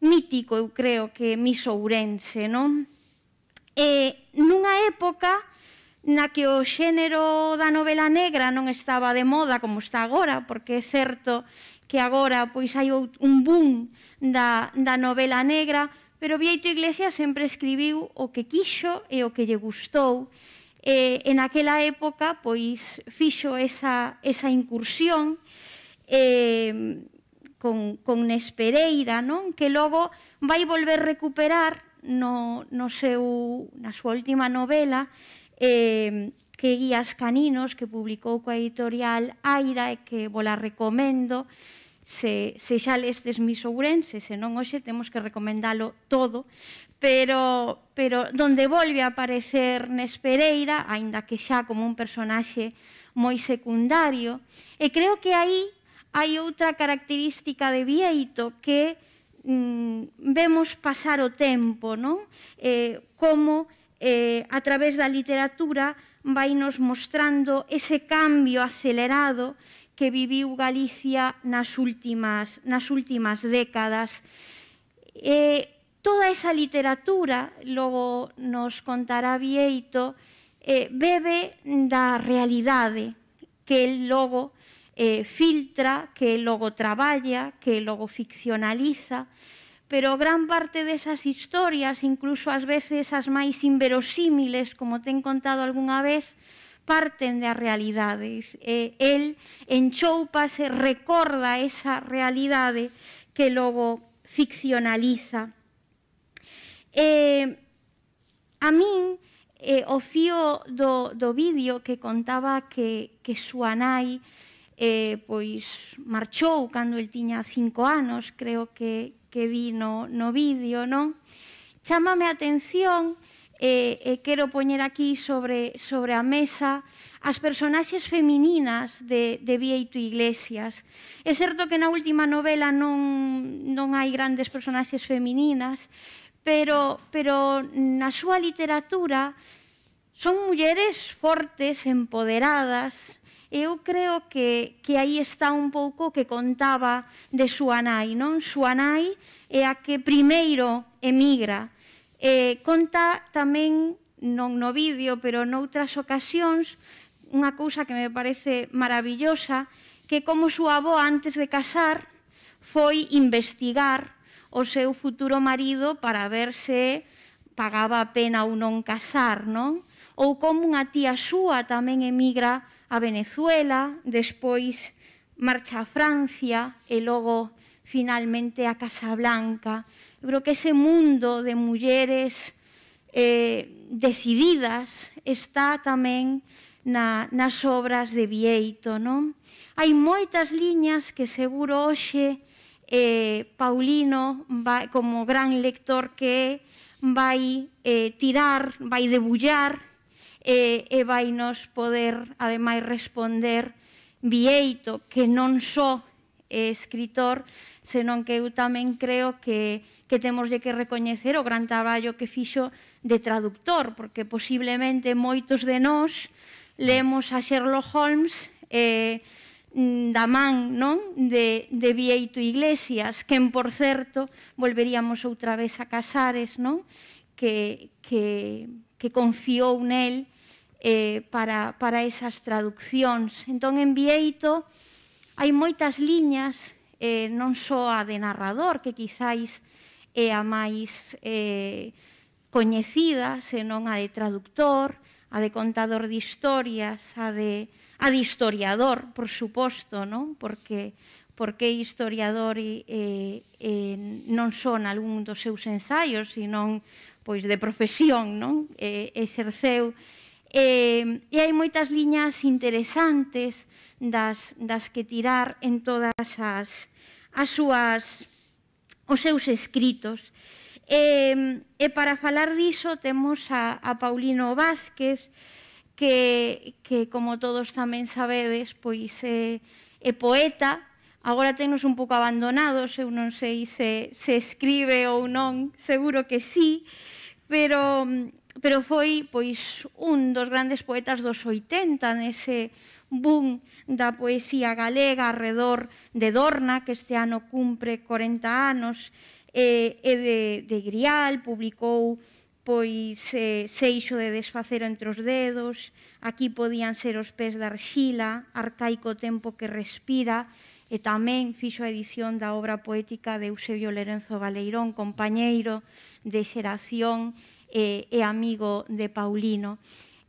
mítico, eu creo que misourense, non? E nunha época na que o xénero da novela negra non estaba de moda como está agora, porque é certo que agora pois hai un boom da, da novela negra, pero Vieito Iglesias sempre escribiu o que quixo e o que lle gustou. E, en aquela época, pois, fixo esa, esa incursión e, con, con Nespereira, non? que logo vai volver recuperar no, no seu, na súa última novela eh, que Guías Caninos, que publicou coa editorial Aira e que la recomendo, se, se xa lestes mis ourenses, se non hoxe temos que recomendalo todo, pero, pero donde volve a aparecer Nespereira, aínda que xa como un personaxe moi secundario, e creo que aí hai outra característica de Vieito que mm, vemos pasar o tempo, non? Eh, como eh, a través da literatura vai nos mostrando ese cambio acelerado que viviu Galicia nas últimas, nas últimas décadas. Eh, toda esa literatura, logo nos contará Vieito, eh, bebe da realidade que el logo eh, filtra, que logo traballa, que logo ficcionaliza, pero gran parte desas historias, incluso ás veces as máis inverosímiles, como ten contado algunha vez, parten da realidade. Eh, el enchoupa, se recorda esa realidade que logo ficcionaliza. Eh, a min, eh, o fío do, do vídeo que contaba que, que súa nai eh, pois marchou cando el tiña cinco anos, creo que, que di no, no vídeo, non? Chámame a atención e eh, eh, quero poñer aquí sobre, sobre a mesa as personaxes femininas de, de Vieito Iglesias. É certo que na última novela non, non hai grandes personaxes femininas, pero, pero na súa literatura son mulleres fortes, empoderadas, Eu creo que, que aí está un pouco o que contaba de súa nai, non? Súa nai é a que primeiro emigra. Eh, conta tamén, non no vídeo, pero noutras ocasións, unha cousa que me parece maravillosa, que como súa avó antes de casar foi investigar o seu futuro marido para ver se pagaba a pena ou non casar, non? Ou como unha tía súa tamén emigra a Venezuela, despois marcha a Francia e logo finalmente a Casablanca. Eu creo que ese mundo de mulleres eh, decididas está tamén na, nas obras de Vieito. Non? Hai moitas liñas que seguro hoxe eh, Paulino, vai, como gran lector que é, vai eh, tirar, vai debullar e, e vai nos poder, ademais, responder Vieito, que non só é eh, escritor, senón que eu tamén creo que, que temos de que recoñecer o gran traballo que fixo de traductor, porque posiblemente moitos de nós lemos a Sherlock Holmes eh, da man non? De, de Vieito Iglesias, que, por certo, volveríamos outra vez a Casares, non? Que, que, que confiou nel eh, para, para esas traduccións. Entón, en Vieito hai moitas liñas, eh, non só a de narrador, que quizáis é a máis eh, coñecida, senón a de traductor, a de contador de historias, a de, a de historiador, por suposto, non? Porque porque historiador e, eh, non son algún dos seus ensaios, sino pois de profesión, non? E, exerceu Eh, e hai moitas liñas interesantes das, das que tirar en todas as, as súas, os seus escritos. E, e para falar diso temos a, a Paulino Vázquez, que, que como todos tamén sabedes, pois é, é poeta, agora tenos un pouco abandonados, eu non sei se, se escribe ou non, seguro que sí, pero pero foi pois un dos grandes poetas dos 80 nese boom da poesía galega alrededor de Dorna, que este ano cumpre 40 anos, e, e de, de Grial, publicou pois eh, seixo de desfacer entre os dedos, aquí podían ser os pés da arxila, arcaico tempo que respira, e tamén fixo a edición da obra poética de Eusebio Lorenzo Baleirón, compañeiro de xeración e, e amigo de Paulino.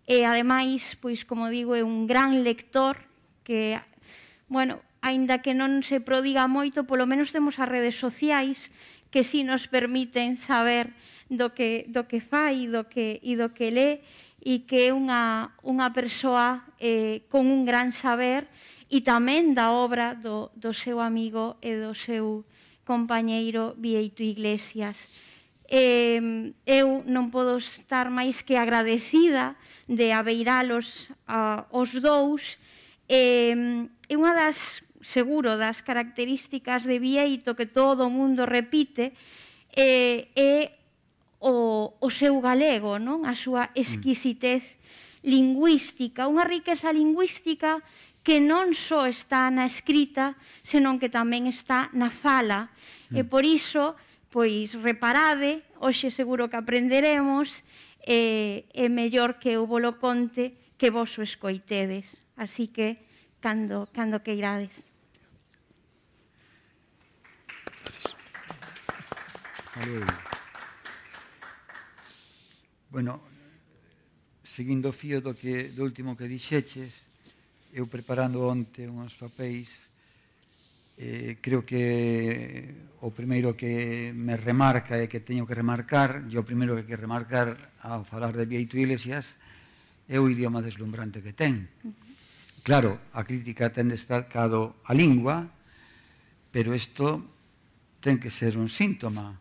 E ademais, pois como digo, é un gran lector que, bueno, aínda que non se prodiga moito, polo menos temos as redes sociais que si nos permiten saber do que, do que fai do que, e do que lé e que é unha, unha persoa eh, con un gran saber e tamén da obra do, do seu amigo e do seu compañeiro Vieito Iglesias eh, eu non podo estar máis que agradecida de abeiralos uh, os dous. Eh, é unha das, seguro, das características de Vieito que todo o mundo repite eh, é o, o seu galego, non? a súa mm. exquisitez lingüística, unha riqueza lingüística que non só está na escrita, senón que tamén está na fala. Mm. E por iso, pois reparade, hoxe seguro que aprenderemos, e eh, é mellor que eu volo conte que vos o escoitedes. Así que, cando, cando que irades. Bueno, seguindo o fío do, que, do último que dixeches, eu preparando onte uns papéis eh, creo que o primeiro que me remarca e eh, que teño que remarcar, e o primeiro que que remarcar ao falar de Vieito Iglesias é o idioma deslumbrante que ten. Claro, a crítica ten destacado a lingua, pero isto ten que ser un síntoma.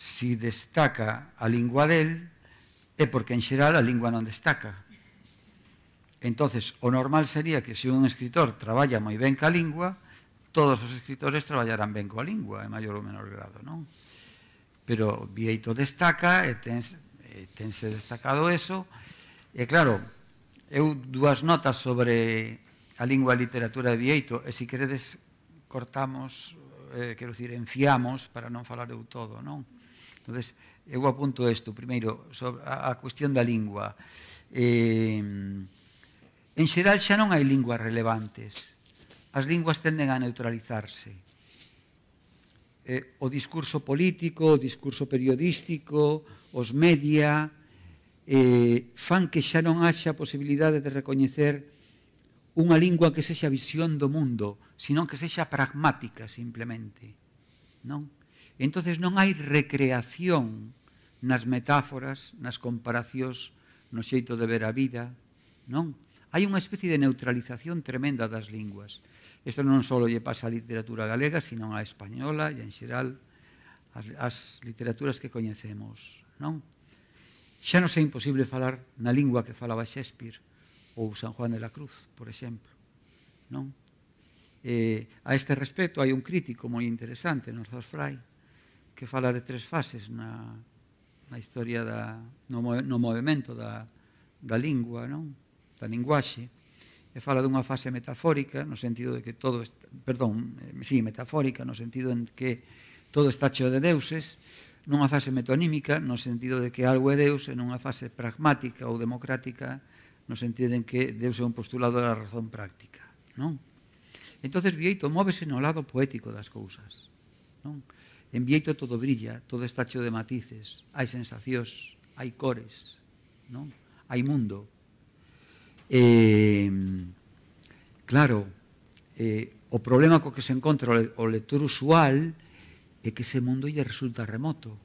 Si destaca a lingua del, é porque en xeral a lingua non destaca. Entonces, o normal sería que se un escritor traballa moi ben ca lingua, todos os escritores traballarán ben coa lingua, en maior ou menor grado, non? Pero Vieito destaca, e tens, e tense destacado eso, e claro, eu dúas notas sobre a lingua e a literatura de Vieito, e se queredes cortamos, eh, quero dicir, enfiamos para non falar eu todo, non? Entonces, eu apunto isto, primeiro, sobre a, a cuestión da lingua. Eh, en xeral xa non hai linguas relevantes, as linguas tenden a neutralizarse. Eh, o discurso político, o discurso periodístico, os media, eh, fan que xa non haxa posibilidade de recoñecer unha lingua que sexa visión do mundo, senón que sexa pragmática simplemente. Non? Entonces non hai recreación nas metáforas, nas comparacións, no xeito de ver a vida, non? Hai unha especie de neutralización tremenda das linguas. Isto non só lle pasa a literatura galega, sino a española e en xeral as, as literaturas que coñecemos, non? Xa non é imposible falar na lingua que falaba Shakespeare ou San Juan de la Cruz, por exemplo, non? Eh, a este respecto hai un crítico moi interesante, Norzas Fray, que fala de tres fases na, na historia da, no, no movimento da, da lingua, non? da linguaxe e fala dunha fase metafórica, no sentido de que todo está, perdón, eh, sí, metafórica, no sentido en que todo está cheo de deuses, nunha fase metonímica, no sentido de que algo é Deus, e nunha fase pragmática ou democrática, no sentido en que Deus é un postulado da razón práctica, non? Entonces Vieito móvese no lado poético das cousas, non? En Vieito todo brilla, todo está cheo de matices, hai sensacións, hai cores, non? Hai mundo, Eh, claro, eh, o problema co que se encontra o lector usual é que ese mundo lle resulta remoto.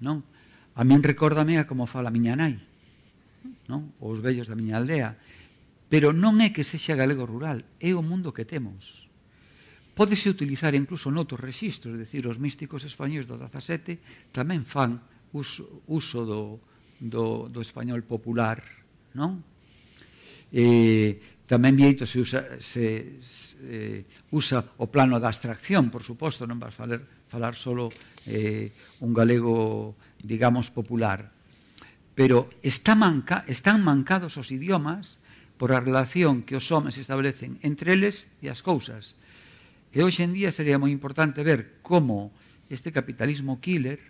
Non? A min recórdame a como fala a miña nai, non? os vellos da miña aldea. Pero non é que sexa galego rural, é o mundo que temos. Pódese utilizar incluso noutros registros, é dicir, os místicos españoles do 17 tamén fan uso, uso do, do, do español popular, non? eh, tamén vieito se usa, se, se eh, usa o plano da abstracción, por suposto, non vas falar, falar solo eh, un galego, digamos, popular. Pero está manca, están mancados os idiomas por a relación que os homes establecen entre eles e as cousas. E hoxe en día sería moi importante ver como este capitalismo killer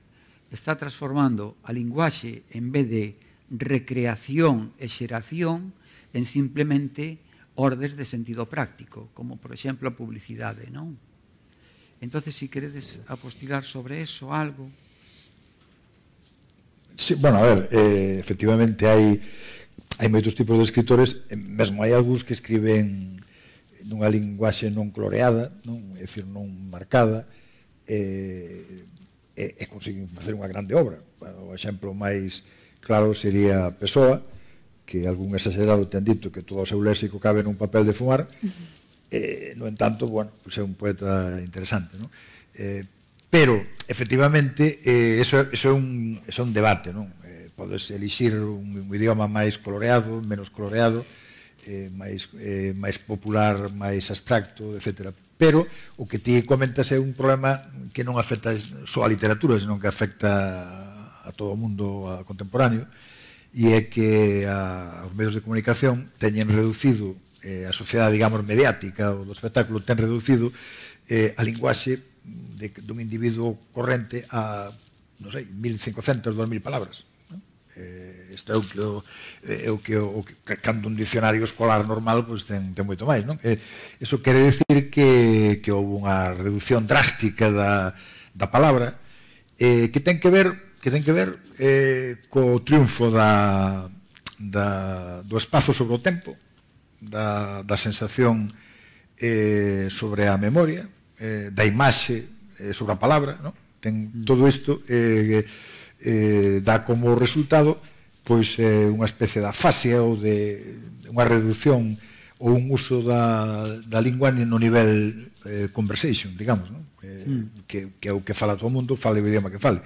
está transformando a linguaxe en vez de recreación e xeración, en simplemente ordes de sentido práctico, como por exemplo a publicidade, non? Entonces, si queredes apostilar sobre eso algo... Sí, bueno, a ver, eh, efectivamente hai hai moitos tipos de escritores, eh, mesmo hai algúns que escriben nunha linguaxe non cloreada, non, é dicir, non marcada, eh, e, e, e conseguen facer unha grande obra. O exemplo máis claro sería Pessoa, que algún exagerado ten dito que todo o seu léxico cabe nun papel de fumar, uh -huh. eh, no entanto, bueno, pues é un poeta interesante, ¿no? Eh, pero, efectivamente, eh, eso, eso, é un, eso é un debate, non? Eh, podes elixir un, un idioma máis coloreado, menos coloreado, eh, máis, eh, máis popular, máis abstracto, etc. Pero o que ti comentas é un problema que non afecta só a literatura, senón que afecta a todo o mundo a contemporáneo, eh, e é que a, os medios de comunicación teñen reducido eh, a sociedade, digamos, mediática ou do espectáculo ten reducido eh, a linguaxe de, dun individuo corrente a, non sei, 1.500, 2.000 palabras. Eh, isto é o que, o, é o que, o, que cando un dicionario escolar normal pois, ten, ten moito máis. Non? Eh, eso quere decir que, que houve unha reducción drástica da, da palabra eh, que ten que ver que ten que ver eh, co triunfo da, da, do espazo sobre o tempo, da, da sensación eh, sobre a memoria, eh, da imaxe eh, sobre a palabra, no? ten mm. todo isto eh, eh, dá como resultado pois eh, unha especie de afasia ou de unha reducción ou un uso da, da lingua no nivel eh, conversation, digamos, no? Eh, mm. que, que é o que fala todo o mundo, fala o idioma que fale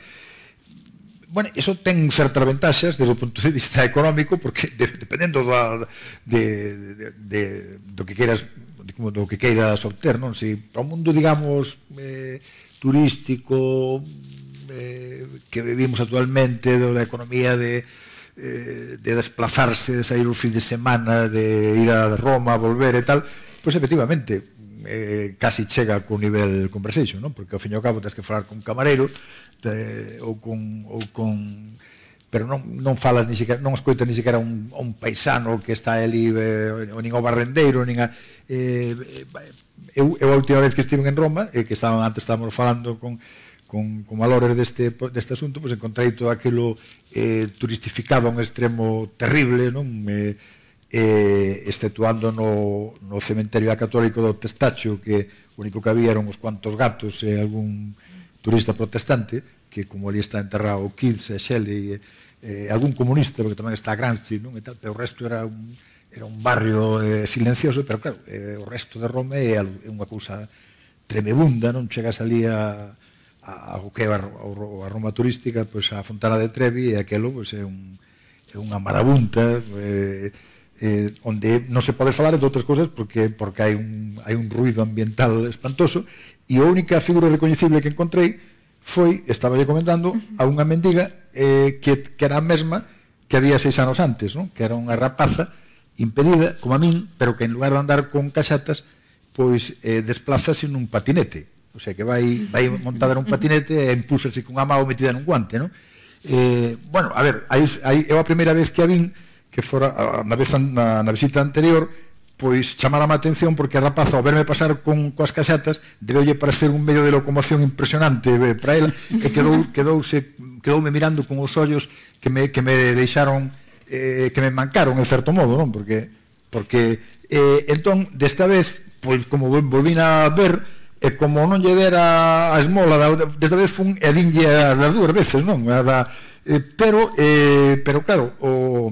bueno, eso ten certas ventaxas desde o punto de vista económico porque de, dependendo da, de, de, de, do que queiras do que queiras obter, non? si, para o mundo, digamos, eh, turístico eh, que vivimos actualmente da economía de eh, de desplazarse, de sair o fin de semana, de ir a Roma, volver e tal, pois pues, efectivamente eh, casi chega co nivel conversation, non? porque ao fin e ao cabo tens que falar con camareiro, Te, eh, ou con, ou con pero non, non falas ni sequera, non escoita ni sequera un, un paisano que está ali eh, ou nin o barrendeiro nin a, eh, eu, eu a última vez que estive en Roma eh, que estaban antes estábamos falando con con, con valores deste, deste asunto pois encontrei todo aquilo eh, turistificado a un extremo terrible non eh, eh, exceptuando no, no cementerio católico do Testacho que o único que había eran uns cuantos gatos e eh, algún turista protestante, que como ali está enterrado Keats e Shelley, e, e algún comunista, porque tamén está Gramsci, non? E tal, pero o resto era un, era un barrio eh, silencioso, pero claro, eh, o resto de Roma é, é unha cousa tremebunda, non chegas ali a, a, ao que é a, a Roma turística, pois a Fontana de Trevi e aquilo pois, é, un, é unha marabunta, eh, eh, onde non se pode falar de outras cousas porque porque hai un hai un ruido ambiental espantoso E a única figura recoñecible que encontrei foi, estaba lle comentando, a unha mendiga eh, que, que era a mesma que había seis anos antes, non? que era unha rapaza impedida, como a min, pero que en lugar de andar con caxatas, pois eh, desplazase nun patinete. O sea, que vai, vai montada nun patinete e impúsase cunha máu metida nun guante. Non? Eh, bueno, a ver, aí, aí, é a primeira vez que a vin, que fora, na, vez, na, na visita anterior, pois chamara a atención porque a rapaz ao verme pasar con coas casetas debeulle parecer un medio de locomoción impresionante eh, para ela e quedou, quedouse, quedoume mirando con os ollos que me, que me deixaron eh, que me mancaron en certo modo non porque porque eh, entón desta vez pois como volvín a ver e como non lle dera a esmola da, desta vez fun e dinlle as dúas veces non a da, eh, pero eh, pero claro o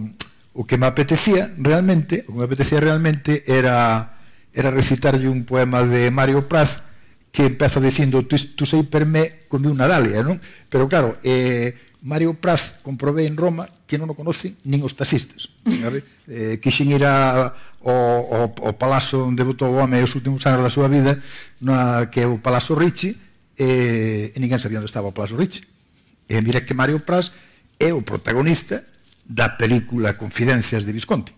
o que me apetecía realmente, o que me apetecía realmente era era recitarlle un poema de Mario Praz que empeza dicindo tu, tu sei per me come unha dalia, non? Pero claro, eh, Mario Praz comprobé en Roma que non o conocen nin os taxistas. eh, quixen ir a, o, o, o palazo onde votou o home os últimos anos da súa vida, na, que é o Palazo Ricci, eh, e ninguén sabía onde estaba o Palazo Ricci. E mira que Mario Praz é o protagonista da película Confidencias de Visconti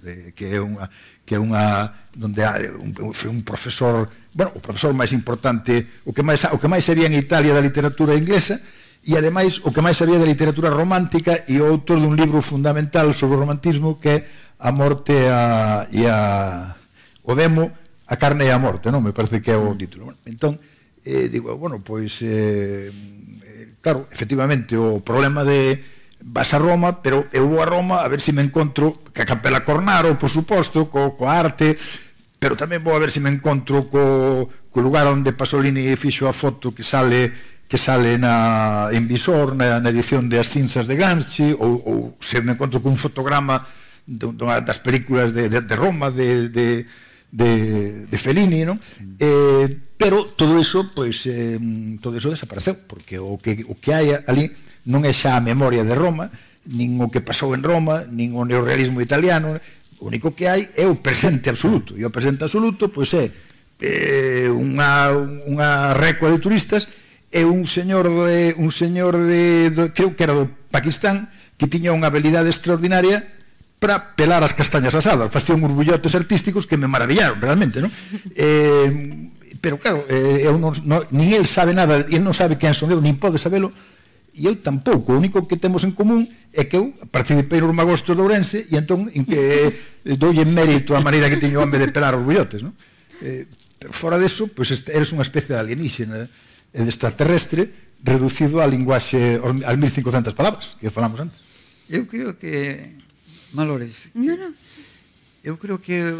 de, que é unha que é unha onde un, foi un profesor, bueno, o profesor máis importante, o que máis o que máis sabía en Italia da literatura inglesa e ademais o que máis sabía da literatura romántica e o autor dun libro fundamental sobre o romantismo que é A morte a, e a o demo, a carne e a morte, non? Me parece que é o mm. título. Bueno, entón, eh, digo, bueno, pois eh, eh claro, efectivamente o problema de vas a Roma, pero eu vou a Roma a ver se me encontro ca Capela Cornaro, por suposto, co, co arte, pero tamén vou a ver se me encontro co, co lugar onde Pasolini fixo a foto que sale que sale na, en visor na, na edición de As Cinzas de Gramsci ou, ou se me encontro cun fotograma dunha das películas de, de, de Roma de, de, de, de Fellini non? Eh, pero todo iso pois, eh, todo iso desapareceu porque o que, o que hai ali non é xa a memoria de Roma, nin o que pasou en Roma, nin o neorrealismo italiano, o único que hai é o presente absoluto. E o presente absoluto, pois é, é unha, unha recua de turistas e un señor de, un señor de, de creo que era do Pakistán que tiña unha habilidade extraordinaria para pelar as castañas asadas facía un urbullotes artísticos que me maravillaron realmente non? eh, pero claro eh, eu non, non, nin el sabe nada el non sabe quen son eu, nin pode sabelo e eu tampouco, o único que temos en común é que eu participei no magosto de Ourense e entón en que eh, doulle mérito a maneira que teño home de pelar os bullotes, non? Eh, fora deso, pois pues, eres unha especie de alienígena de eh, extraterrestre reducido á linguaxe al 1500 palabras que falamos antes. Eu creo que Malores. No, no. Eu creo que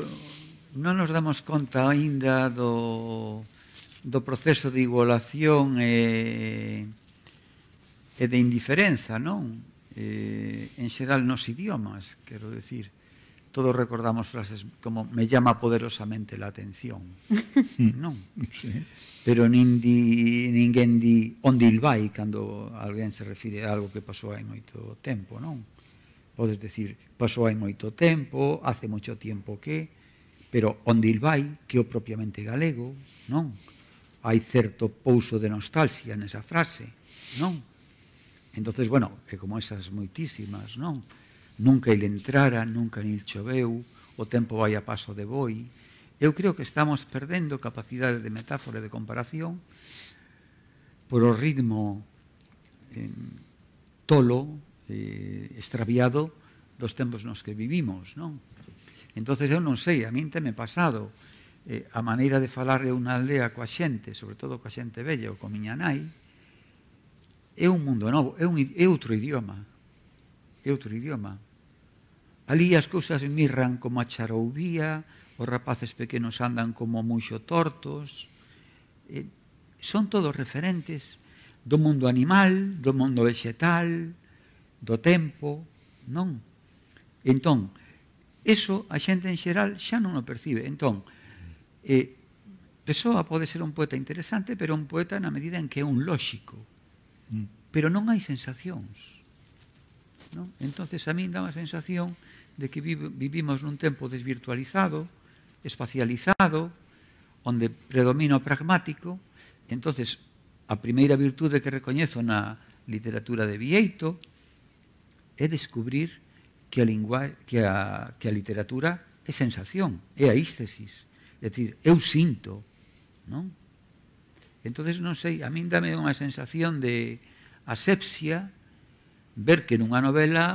non nos damos conta aínda do do proceso de igualación e eh, e de indiferenza, non? Eh, en xeral nos idiomas, quero decir, todos recordamos frases como me llama poderosamente la atención. non. Sí. Pero nin di, ninguén di onde il vai cando alguén se refire a algo que pasou hai moito tempo, non? Podes decir, pasou hai moito tempo, hace moito tempo que, pero onde il vai, que o propiamente galego, non? Hai certo pouso de nostalgia nesa frase, non? entonces bueno, é como esas moitísimas, non? Nunca il entrara, nunca il choveu, o tempo vai a paso de boi. Eu creo que estamos perdendo capacidade de metáfora e de comparación por o ritmo eh, tolo, eh, extraviado dos tempos nos que vivimos, non? Entonces eu non sei, a min teme pasado eh, a maneira de falar é unha aldea coa xente, sobre todo coa xente bella ou coa miña nai, é un mundo novo, é, un, é outro idioma. É outro idioma. Ali as cousas mirran como a charoubía, os rapaces pequenos andan como muxo tortos. Eh, son todos referentes do mundo animal, do mundo vegetal, do tempo, non? Entón, eso a xente en xeral xa non o percibe. Entón, eh, Pessoa pode ser un poeta interesante, pero un poeta na medida en que é un lóxico. Mm. Pero non hai sensacións. Non? Entonces a min dá a sensación de que vivimos nun tempo desvirtualizado, espacializado, onde predomina o pragmático, entonces a primeira virtude que recoñezo na literatura de Vieito é descubrir que a, lingua, que a, que a literatura é sensación, é a ístesis. É dicir, eu sinto, non? Entonces non sei, a min dame unha sensación de asepsia ver que nunha novela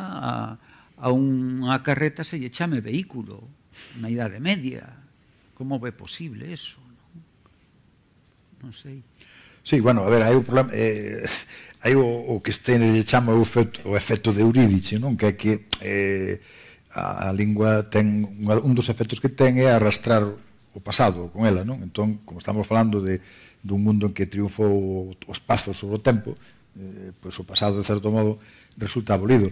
a, a unha carreta se lle chame vehículo na idade media. Como é posible eso? Non, non sei. Sí, bueno, a ver, hai o problema, eh, hai o, o que este lle chama o efecto, o efecto de Eurídice, non? Que é que eh, a, a lingua ten un dos efectos que ten é arrastrar o pasado con ela, non? Entón, como estamos falando de dun mundo en que triunfou o espazo sobre o tempo, eh, pois o pasado, de certo modo, resulta abolido.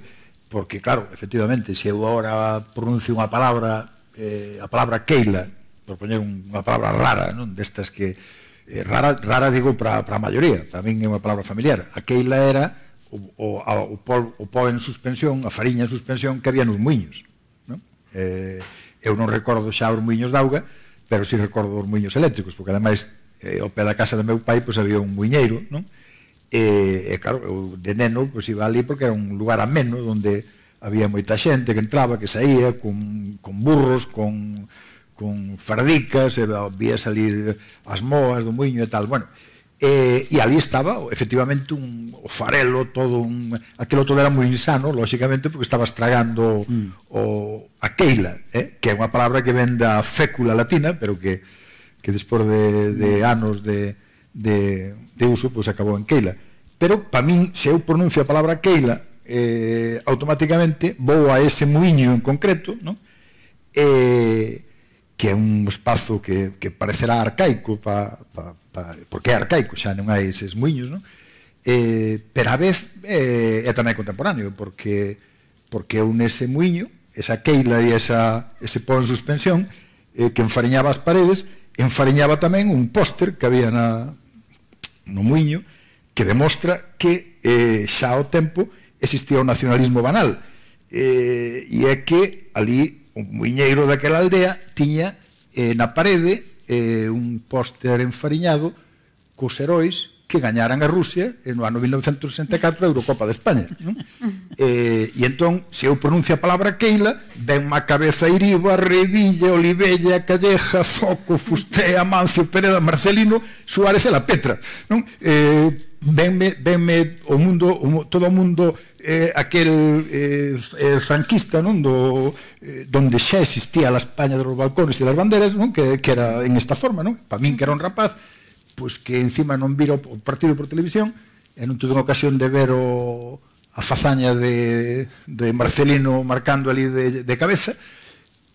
Porque, claro, efectivamente, se eu agora pronuncio unha palabra, eh, a palabra queila, por poñer unha palabra rara, non destas que... Eh, rara, rara digo para a maioría, tamén é unha palabra familiar. A queila era o, o, o, o pó en suspensión, a fariña en suspensión que había nos muiños. Non? Eh, eu non recordo xa os muiños de auga, pero si sí recordo os muiños eléctricos, porque ademais eh, ao pé da casa do meu pai pois había un muiñeiro, non? E, e claro, eu de neno pois iba ali porque era un lugar ameno onde había moita xente que entraba, que saía con, con burros, con, con fardicas, e había salir as moas do muiño e tal. Bueno, e, e ali estaba efectivamente un o farelo todo un aquilo todo era moi insano lóxicamente porque estaba estragando mm. o a queila, eh? que é unha palabra que vende a fécula latina, pero que que despois de, de anos de, de, de uso pois pues, acabou en Keila. Pero pa min, se eu pronuncio a palabra Keila, eh, automáticamente vou a ese muiño en concreto, non? Eh, que é un espazo que, que parecerá arcaico pa, pa, pa, porque é arcaico, xa non hai eses muiños, non? Eh, pero a vez eh, é tamén contemporáneo porque porque un ese muiño esa queila e esa, ese pon suspensión eh, que enfariñaba as paredes enfariñaba tamén un póster que había na, no muiño que demostra que eh, xa ao tempo existía o nacionalismo banal eh, e é que ali un muiñeiro daquela aldea tiña eh, na parede eh, un póster enfariñado cos heróis que gañaran a Rusia en no ano 1964 a Eurocopa de España. Non? E, e entón, se eu pronuncio a palabra Keila, ven má cabeza Iriba, Revilla, Olivella, Calleja, Foco, Fusté, Amancio, Pereda, Marcelino, Suárez e La Petra. Non? E, venme, venme o mundo, o, todo o mundo eh, aquel eh, eh, franquista non do eh, donde xa existía a España dos balcones e das banderas non que, que era en esta forma non para min que era un rapaz pois que encima non vira o partido por televisión e non tuve ocasión de ver o, a fazaña de, de Marcelino marcando ali de, de cabeza,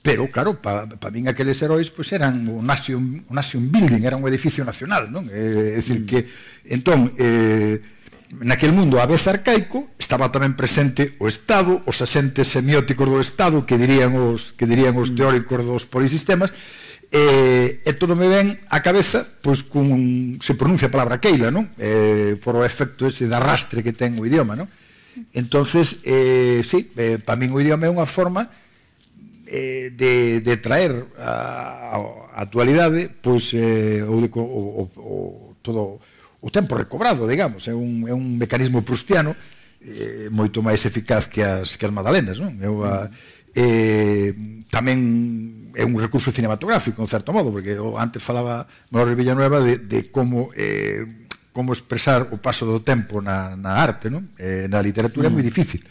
pero claro, para pa min aqueles heróis pois eran o Nation, o Nation Building, era un edificio nacional, non? É, eh, é dicir que entón eh, naquel mundo a vez arcaico estaba tamén presente o Estado, os asentes semióticos do Estado que dirían os que dirían os teóricos dos polisistemas, E, eh, e todo me ven a cabeza pois cun, se pronuncia a palabra queila, non? Eh, por o efecto ese de arrastre que ten o idioma, non? Entonces, eh, sí, eh, para min o idioma é unha forma eh, de, de traer a, a actualidade pois, eh, o, o, o, todo o tempo recobrado, digamos, é un, é un mecanismo prustiano eh, moito máis eficaz que as, que as madalenas, non? Eu, a, ah, eh, tamén é un recurso cinematográfico, en certo modo, porque eu antes falaba Manuel Villanueva de, de como eh, como expresar o paso do tempo na, na arte, non? Eh, na literatura é moi mm. difícil.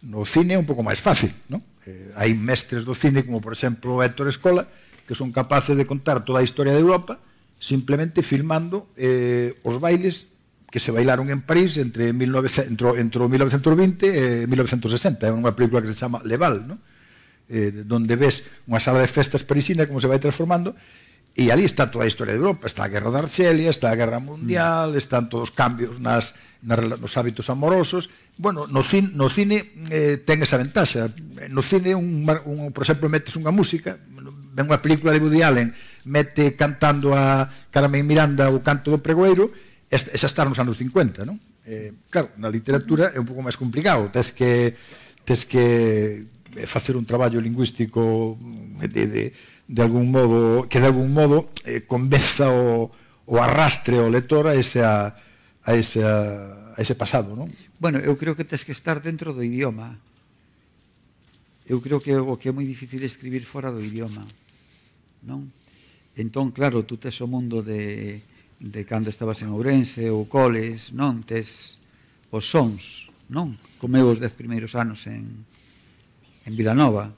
No cine é un pouco máis fácil, non? Eh, hai mestres do cine, como por exemplo Héctor Escola, que son capaces de contar toda a historia de Europa simplemente filmando eh, os bailes que se bailaron en París entre, 1900, entre, entre 1920 e 1960. É unha película que se chama Leval, non? eh, donde ves unha sala de festas parisina como se vai transformando, e ali está toda a historia de Europa, está a guerra da Arxelia, está a guerra mundial, mm. están todos os cambios nas, nas nos hábitos amorosos. Bueno, no cin, no cine eh, ten esa ventaxa. No cine, un, un, por exemplo, metes unha música, ven unha película de Woody Allen, mete cantando a Carmen Miranda o canto do pregoeiro, esa está nos anos 50, non? Eh, claro, na literatura é un pouco máis complicado, tes que tes que facer un traballo lingüístico de, de, de algún modo que de algún modo eh, convenza o, o arrastre o lector a ese, a, a ese, a, ese pasado non? Bueno, eu creo que tens que estar dentro do idioma eu creo que o que é moi difícil escribir fora do idioma non? entón, claro, tú tes o mundo de, de cando estabas en Ourense ou Coles, non? Tes os sons, non? Comeu os dez primeiros anos en, en Nova,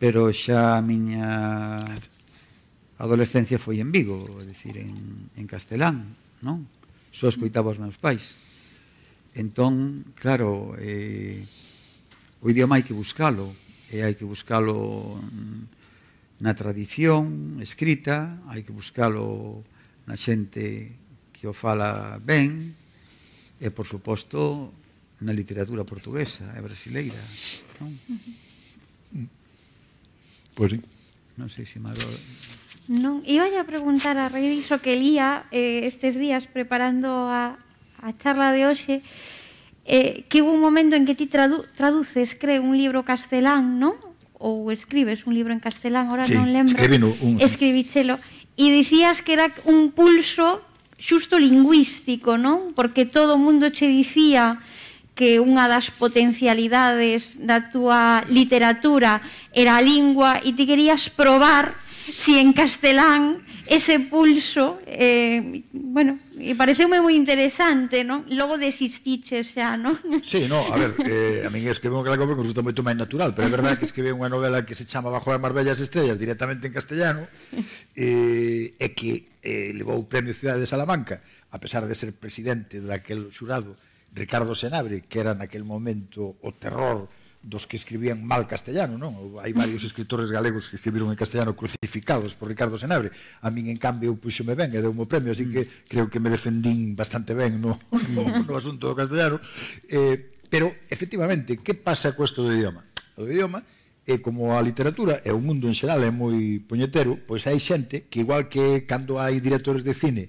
pero xa a miña adolescencia foi en Vigo, é dicir, en, en castelán, non? Só escoitaba os meus pais. Entón, claro, eh, o idioma hai que buscalo, e hai que buscalo na tradición escrita, hai que buscalo na xente que o fala ben, e, por suposto, na literatura portuguesa e eh, brasileira. Non? Pois sí. Non sei se Maro... Non, iba a preguntar a raíz diso que lía eh, estes días preparando a, a charla de hoxe eh, que hubo un momento en que ti tradu traduces, creo, un libro castelán, non? Ou escribes un libro en castelán, ahora sí, non lembro. Sí, un... Escribichelo. E dicías que era un pulso xusto lingüístico, non? Porque todo o mundo che dicía que unha das potencialidades da túa literatura era a lingua e ti querías probar si en castelán ese pulso, eh, bueno, e pareceume moi interesante, ¿no? Logo desistiche xa, ¿no? Sí, no, a ver, eh, a mí escribe que la compra resulta moito máis natural, pero é verdade que escribe unha novela que se chama Bajo as Marbellas Estrellas, directamente en castellano, eh, e que eh, levou o Premio Cidade de Salamanca, a pesar de ser presidente daquel xurado Ricardo Senabre, que era naquel momento o terror dos que escribían mal castellano, non? Hai varios escritores galegos que escribiron en castellano crucificados por Ricardo Senabre. A min, en cambio, puxome ben e deu o premio, así que mm. creo que me defendín bastante ben no, no, no asunto do castellano. Eh, pero, efectivamente, que pasa co esto do idioma? O idioma e eh, como a literatura e o mundo en xeral é moi poñetero, pois hai xente que igual que cando hai directores de cine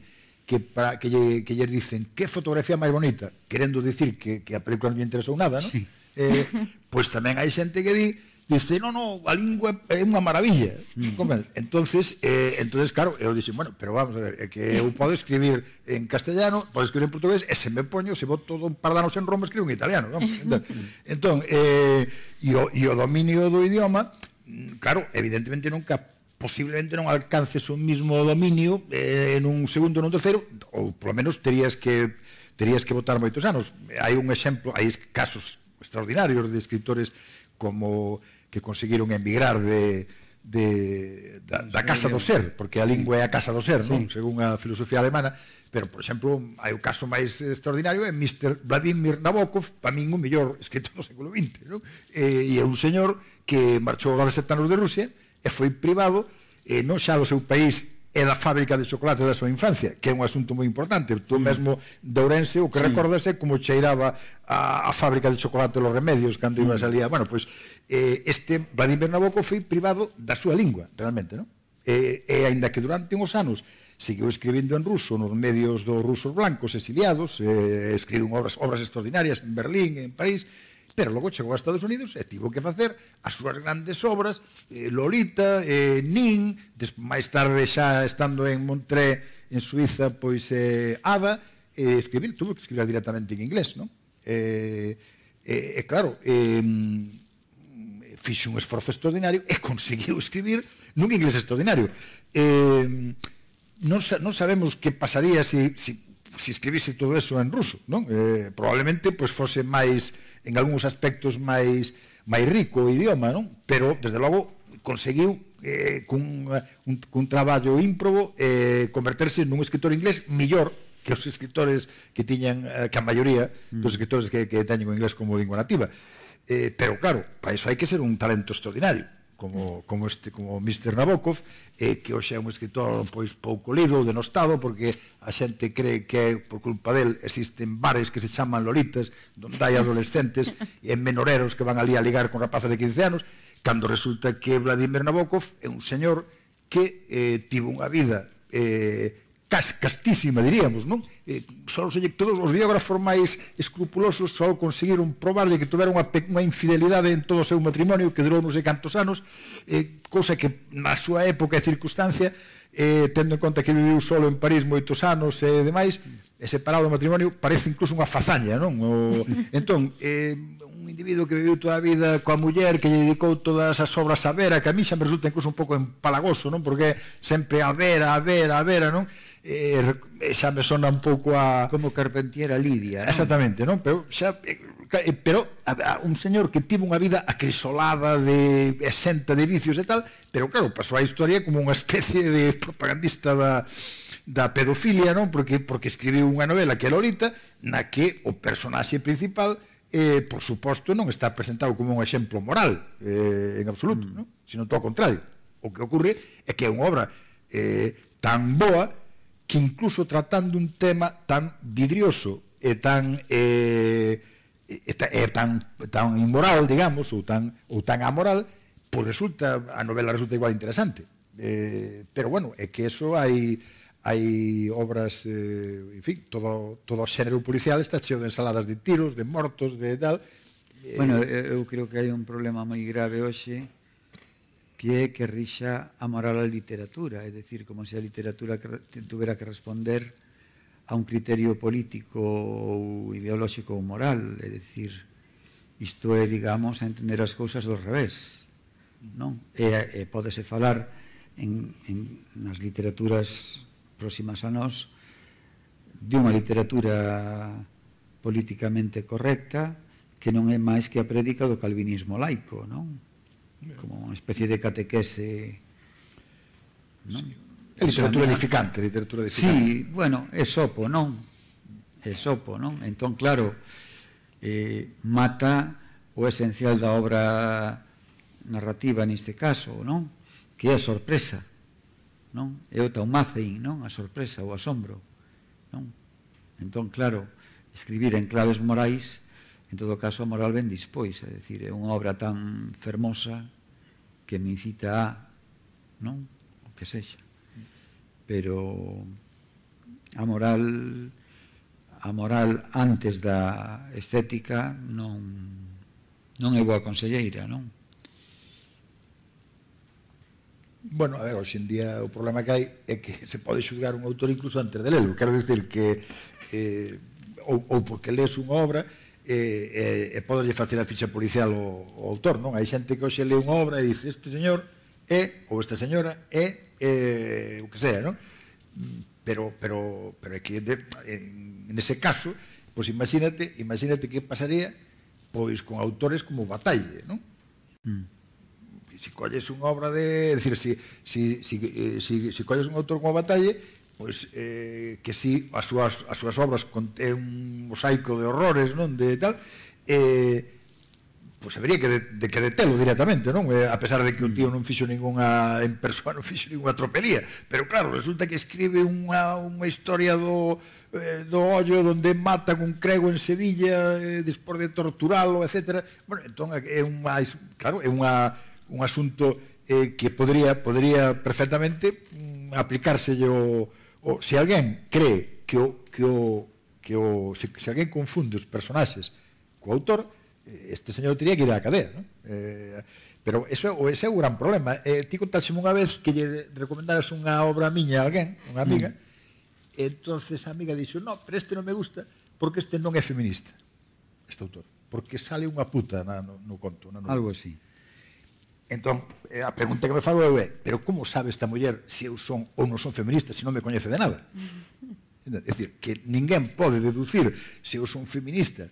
que, para, que, lle, que lle dicen que fotografía máis bonita, querendo dicir que, que a película non lle interesou nada, non? Sí. Eh, pois tamén hai xente que di dice, no, no, a lingua é unha maravilla. Mm. Entonces, eh, entonces, claro, eu dixen, bueno, pero vamos a ver, é que eu podo escribir en castellano, podo escribir en portugués, e se me poño, se todo un danos en Roma, escribo en italiano. Vamos. Entón, entón eh, e, o, e o dominio do idioma, mm, claro, evidentemente nunca posiblemente non alcances o mismo dominio eh, en un segundo, ou un terceiro, ou polo menos terías que terías que votar moitos anos. Hai un exemplo, hai casos extraordinarios de escritores como que conseguiron emigrar de, de, da, da casa do ser, porque a lingua é a casa do ser, sí. non? según a filosofía alemana, pero, por exemplo, hai o caso máis extraordinario é Mr. Vladimir Nabokov, para min o mellor escritor do século XX, non? E, eh, e é un señor que marchou a 70 anos de Rusia, e foi privado e non xa do seu país e da fábrica de chocolate da súa infancia, que é un asunto moi importante. Tú mm. mesmo de Ourense o que sí. recordase como cheiraba a, a fábrica de chocolate los remedios cando mm. a ali. Bueno, pois pues, eh, este Vladimir Nabokov foi privado da súa lingua, realmente, non? E, e aínda que durante uns anos seguiu escribindo en ruso nos medios dos rusos blancos exiliados, eh, escribiu obras, obras extraordinarias en Berlín, en París, Pero logo chegou a Estados Unidos e tivo que facer as súas grandes obras, eh, Lolita, eh, Nin, des, máis tarde xa estando en Montré, en Suiza, pois eh, Ada, eh, escribir, tuvo que escribir directamente en inglés, non? Eh, eh, claro, eh, fixe un esforzo extraordinario e conseguiu escribir nun inglés extraordinario. Eh, non, non sabemos que pasaría se si, si, si escribise todo eso en ruso, non? Eh, probablemente pois fose máis en algúns aspectos máis máis rico o idioma, non? Pero, desde logo, conseguiu eh, cun, eh, un, cun traballo ímprobo eh, converterse nun escritor inglés mellor que os escritores que tiñan eh, que a maioría dos mm. escritores que, que teñen o inglés como lingua nativa eh, pero claro, para iso hai que ser un talento extraordinario como, como, este, como Mr. Nabokov, e que hoxe é un escritor pois pouco lido ou denostado, porque a xente cree que por culpa del existen bares que se chaman lolitas, donde hai adolescentes e menoreros que van ali a ligar con rapazes de 15 anos, cando resulta que Vladimir Nabokov é un señor que eh, tivo unha vida eh, cas, castísima, diríamos, non? Eh, só os, todos os biógrafos máis escrupulosos só conseguiron probar de que tuveron unha, unha infidelidade en todo o seu matrimonio que durou non sei cantos anos, eh, cousa que na súa época e circunstancia, eh, tendo en conta que viviu solo en París moitos anos e eh, demais, e separado do matrimonio, parece incluso unha fazaña, non? O, entón, eh, un individuo que viviu toda a vida coa muller, que lle dedicou todas as obras a Vera, que a mí xa me resulta incluso un pouco empalagoso, non? Porque sempre a Vera, a Vera, a Vera, non? Eh, eh, xa me sona un pouco a como Carpentiera Lidia, non? exactamente, non? Pero xa eh, pero a, a, un señor que tivo unha vida acrisolada de exenta de vicios e tal, pero claro, pasou a historia como unha especie de propagandista da da pedofilia, non? Porque porque escribiu unha novela que é Lolita, na que o personaxe principal eh, por suposto non está presentado como un exemplo moral eh, en absoluto, mm. non? sino todo o contrario. O que ocorre é que é unha obra eh, tan boa que incluso tratando un tema tan vidrioso e tan eh, e, e tan tan inmoral, digamos, ou tan ou tan amoral, pois resulta a novela resulta igual interesante. Eh, pero bueno, é que eso hai hai obras, eh, en fin, todo todo o xénero policial está cheo de ensaladas de tiros, de mortos, de tal. Bueno, eu creo que hai un problema moi grave hoxe que é que rixa a moral a literatura, é dicir, como se a literatura tuvera que responder a un criterio político ou ideolóxico ou moral, é dicir, isto é, digamos, a entender as cousas do revés, non? E, e podese falar en, en, nas literaturas próximas a nós de unha literatura políticamente correcta que non é máis que a prédica do calvinismo laico, non? como unha especie de catequese non? Sí. Literatura edificante, literatura edificante. Sí, bueno, é sopo, non? É sopo, non? Entón, claro, eh, mata o esencial da obra narrativa neste caso, non? Que é a sorpresa, non? É o taumacein, non? A sorpresa, o asombro, non? Entón, claro, escribir en claves morais En todo caso, a moral ben dispois, é dicir, é unha obra tan fermosa que me incita a, non? O que sexa. Pero a moral a moral antes da estética non non é boa conselleira, non? Bueno, a ver, hoxendía o problema que hai é que se pode xulgar un autor incluso antes de lelo. Quero dicir que eh, ou, ou porque lees unha obra e, e, e poderlle facer a ficha policial o, autor, non? Hai xente que hoxe lee unha obra e dice este señor é, ou esta señora é, é o que sea, non? Pero, pero, pero é que de, en, ese caso, pois imagínate, imagínate que pasaría pois con autores como Bataille, non? Mm. Se colles unha obra de... É dicir, se, se, se, eh, se, colles un autor como Batalle, pois, eh, que si sí, as súas, as súas obras é un mosaico de horrores, non? De tal, eh, pois pues, que, de, de que detelo directamente, non? Eh, a pesar de que o tío non fixo ningunha en persoa, non fixo ningunha tropelía, pero claro, resulta que escribe unha, unha historia do eh, do ollo onde matan un crego en Sevilla eh, despois de torturalo, etc. Bueno, entón é unha claro, é unha un asunto eh, que podría podría perfectamente mm, aplicárselle o O, se alguén cree que o, que o, que o se, se alguén confunde os personaxes co autor, eh, este señor teria que ir á cadea, non? Eh, pero eso, o ese é o gran problema. Eh, ti contaxe unha vez que lle recomendaras unha obra miña a alguén, unha amiga, mm. entonces a amiga dixo, no, pero este non me gusta porque este non é feminista, este autor, porque sale unha puta na, no, no conto. Na, no, Algo así. Entón, eh, a pregunta que me fago é, pero como sabe esta muller se eu son ou non son feminista se non me coñece de nada? Entón, é dicir, que ninguén pode deducir se eu son feminista,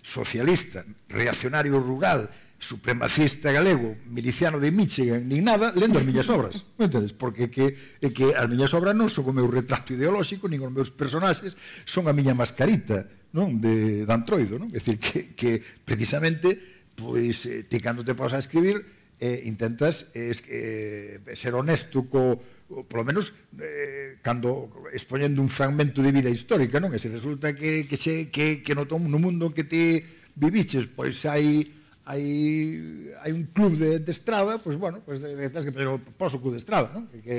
socialista, reaccionario rural, supremacista galego, miliciano de Michigan, nin nada, lendo as miñas obras. Entendes? Porque que, que as miñas obras non son o meu retrato ideolóxico, nin os meus personaxes son a miña mascarita non de, de antroido. Non? É dicir, que, que precisamente pois, eh, te, cando te posa a escribir, eh, intentas eh, eh, ser honesto co, polo menos eh, cando expoñendo un fragmento de vida histórica, non? E se resulta que que se que que no tom, no mundo que ti viviches, pois hai hai hai un club de, de estrada, pois bueno, pois tens que pero poso club de estrada, non? Que, que